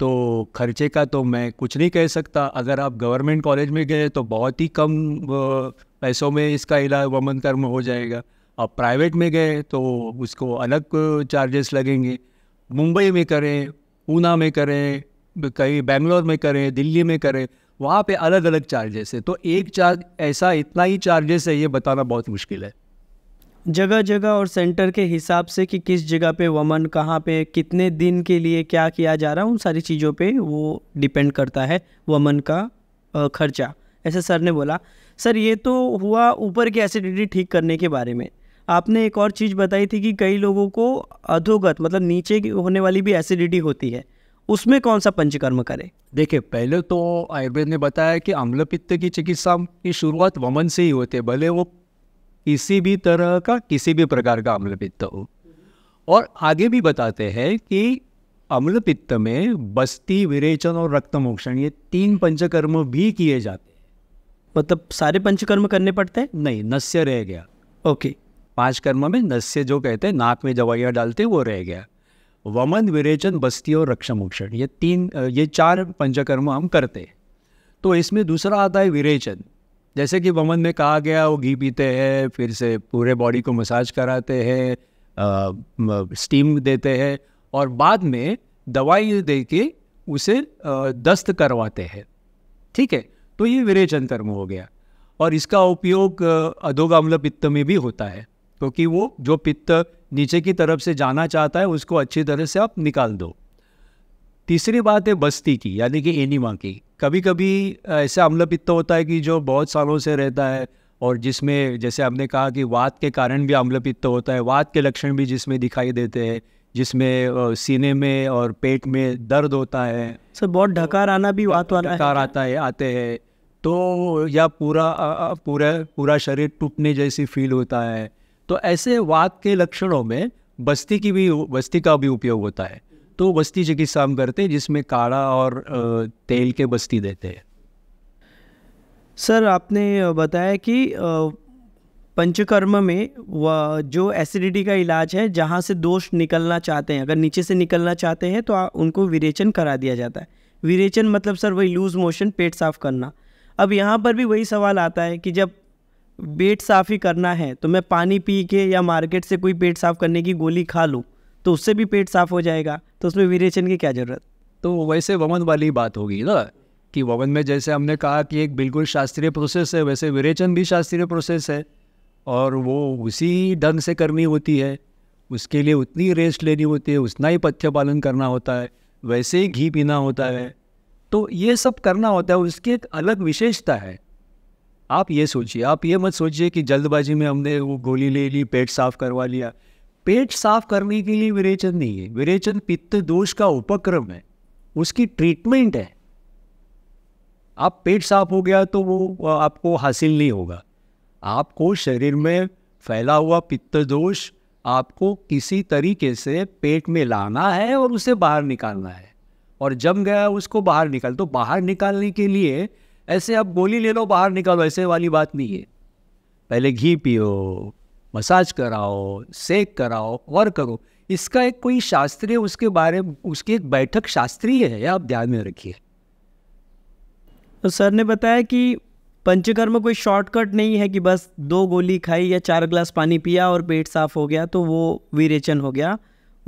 तो खर्चे का तो मैं कुछ नहीं कह सकता अगर आप गवर्नमेंट कॉलेज में गए तो बहुत ही कम पैसों में इसका इलाज वमन कर्म हो जाएगा आप प्राइवेट में गए तो उसको अलग चार्जेस लगेंगे मुंबई में करें पूना में करें कहीं बेंगलोर में करें दिल्ली में करें वहाँ पे अलग अलग चार्जेस है तो एक चार्ज ऐसा इतना ही चार्जेस है ये बताना बहुत मुश्किल है जगह जगह और सेंटर के हिसाब से कि किस जगह पे वमन कहाँ पे कितने दिन के लिए क्या किया जा रहा है उन सारी चीज़ों पे वो डिपेंड करता है वमन का खर्चा ऐसे सर ने बोला सर ये तो हुआ ऊपर की एसिडिटी ठीक करने के बारे में आपने एक और चीज़ बताई थी कि कई लोगों को अधोगत मतलब नीचे की होने वाली भी एसिडिटी होती है उसमें कौन सा पंचकर्म करें देखिए पहले तो आयुर्वेद ने बताया कि अम्लपित्त की चिकित्सा की शुरुआत वमन से ही होती है भले वो किसी भी तरह का किसी भी प्रकार का अम्लपित्त हो और आगे भी बताते हैं कि अम्लपित्त में बस्ती विरेचन और रक्तमोक्षण ये तीन पंचकर्म भी किए जाते हैं मतलब सारे पंचकर्म करने पड़ते हैं नहीं नस्य रह गया ओके पांच कर्म में नस्य जो कहते हैं नाक में दवाइयाँ डालते हैं वो रह गया वमन विरेचन बस्ती और रक्षमोक्षण ये तीन ये चार पंचकर्म हम करते हैं तो इसमें दूसरा आता है विरेचन जैसे कि वमन में कहा गया वो घी पीते हैं फिर से पूरे बॉडी को मसाज कराते हैं स्टीम देते हैं और बाद में दवाई दे के उसे दस्त करवाते हैं ठीक है तो ये विरेचन कर्म हो गया और इसका उपयोग अधोगाम्ल पित्त में भी होता है क्योंकि तो वो जो पित्त नीचे की तरफ से जाना चाहता है उसको अच्छी तरह से आप निकाल दो तीसरी बात है बस्ती की यानी कि एनिमा की कभी कभी ऐसा अम्ल पित्त होता है कि जो बहुत सालों से रहता है और जिसमें जैसे हमने कहा कि वात के कारण भी अम्ल पित्त होता है वात के लक्षण भी जिसमें दिखाई देते हैं जिसमें सीने में और पेट में दर्द होता है सर बहुत ढकार आना भी वात वाला ढकार आता है आते हैं तो या पूरा पूरा पूरा शरीर टूटने जैसी फील होता है तो ऐसे वात के लक्षणों में बस्ती की भी बस्ती का भी उपयोग होता है तो बस्ती चिकित्सा हम करते हैं जिसमें काढ़ा और तेल के बस्ती देते हैं सर आपने बताया कि पंचकर्म में वह जो एसिडिटी का इलाज है जहाँ से दोष निकलना चाहते हैं अगर नीचे से निकलना चाहते हैं तो आ, उनको विरेचन करा दिया जाता है विरेचन मतलब सर वही लूज़ मोशन पेट साफ़ करना अब यहाँ पर भी वही सवाल आता है कि जब पेट साफ़ ही करना है तो मैं पानी पी के या मार्केट से कोई पेट साफ़ करने की गोली खा लूँ तो उससे भी पेट साफ हो जाएगा तो उसमें विरेचन की क्या ज़रूरत तो वैसे वमन वाली बात होगी ना कि वमन में जैसे हमने कहा कि एक बिल्कुल शास्त्रीय प्रोसेस है वैसे विरेचन भी शास्त्रीय प्रोसेस है और वो उसी ढंग से करनी होती है उसके लिए उतनी रेस्ट लेनी होती है उतना ही पथ्य पालन करना होता है वैसे ही घी पीना होता है तो ये सब करना होता है उसकी एक अलग विशेषता है आप ये सोचिए आप ये मत सोचिए कि जल्दबाजी में हमने वो गोली ले ली पेट साफ करवा लिया पेट साफ करने के लिए विरेचन नहीं है विरेचन पित्त दोष का उपक्रम है उसकी ट्रीटमेंट है आप पेट साफ हो गया तो वो आपको हासिल नहीं होगा आपको शरीर में फैला हुआ पित्त दोष आपको किसी तरीके से पेट में लाना है और उसे बाहर निकालना है और जम गया उसको बाहर निकाल तो बाहर निकालने के लिए ऐसे आप गोली ले लो बाहर निकालो ऐसे वाली बात नहीं है पहले घी पियो मसाज कराओ सेक कराओ और करो इसका एक कोई शास्त्रीय उसके बारे में उसकी एक बैठक शास्त्रीय है आप ध्यान में रखिए तो सर ने बताया कि पंचकर्म कोई शॉर्टकट नहीं है कि बस दो गोली खाई या चार ग्लास पानी पिया और पेट साफ हो गया तो वो विरेचन हो गया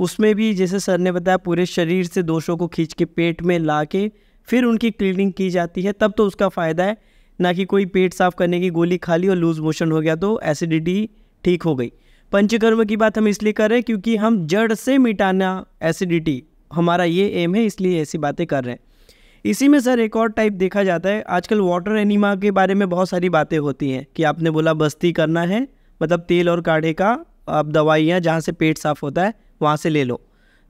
उसमें भी जैसे सर ने बताया पूरे शरीर से दोषों को खींच के पेट में ला के फिर उनकी क्लीनिंग की जाती है तब तो उसका फ़ायदा है ना कि कोई पेट साफ करने की गोली खा ली और लूज़ मोशन हो गया तो एसिडिटी ठीक हो गई पंचकर्म की बात हम इसलिए कर रहे हैं क्योंकि हम जड़ से मिटाना एसिडिटी हमारा ये एम है इसलिए ऐसी बातें कर रहे हैं इसी में सर एक और टाइप देखा जाता है आजकल वाटर एनिमा के बारे में बहुत सारी बातें होती हैं कि आपने बोला बस्ती करना है मतलब तेल और काढ़े का आप दवाइयाँ जहाँ से पेट साफ होता है वहाँ से ले लो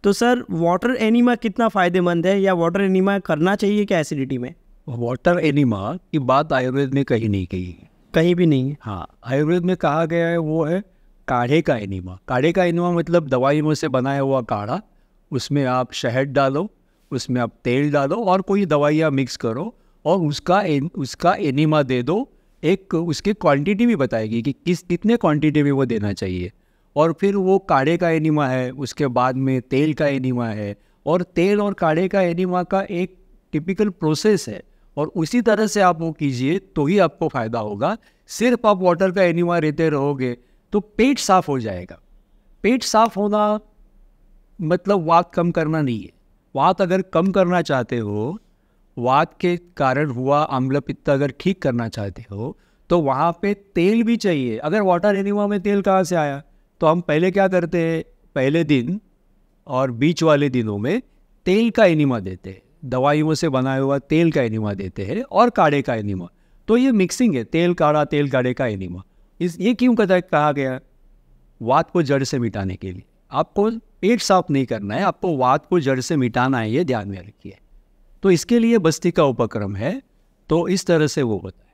तो सर वाटर एनिमा कितना फ़ायदेमंद है या वाटर एनिमा करना चाहिए क्या एसिडिटी में वाटर एनिमा की बात आयुर्वेद में कहीं नहीं कही है कहीं भी नहीं है हाँ आयुर्वेद में कहा गया है वो है काढ़े का एनिमा काढ़े का एनिमा मतलब दवाइयों से बनाया हुआ काढ़ा उसमें आप शहद डालो उसमें आप तेल डालो और कोई दवाइयाँ मिक्स करो और उसका एन, उसका एनिमा दे दो एक उसकी क्वांटिटी भी बताएगी कि किस कितने क्वांटिटी में वो देना चाहिए और फिर वो काढ़े का एनिमा है उसके बाद में तेल का एनिमा है और तेल और काढ़े का एनिमा का एक टिपिकल प्रोसेस है और उसी तरह से आप वो कीजिए तो ही आपको फ़ायदा होगा सिर्फ आप वाटर का एनिमा रहते रहोगे तो पेट साफ हो जाएगा पेट साफ होना मतलब वात कम करना नहीं है वात अगर कम करना चाहते हो वात के कारण हुआ अम्ल पित्त अगर ठीक करना चाहते हो तो वहाँ पे तेल भी चाहिए अगर वाटर एनिमा में तेल कहाँ से आया तो हम पहले क्या करते हैं पहले दिन और बीच वाले दिनों में तेल का एनिमा देते हैं दवाइयों से बनाया हुआ तेल का एनिमा देते हैं और काढ़े का एनिमा तो ये मिक्सिंग है तेल काढ़ा तेल काढ़े का एनिमा इस ये क्यों कहा गया वात को जड़ से मिटाने के लिए आपको पेट साफ नहीं करना है आपको वात को जड़ से मिटाना है ये ध्यान में रखिए तो इसके लिए बस्ती का उपक्रम है तो इस तरह से वो बताए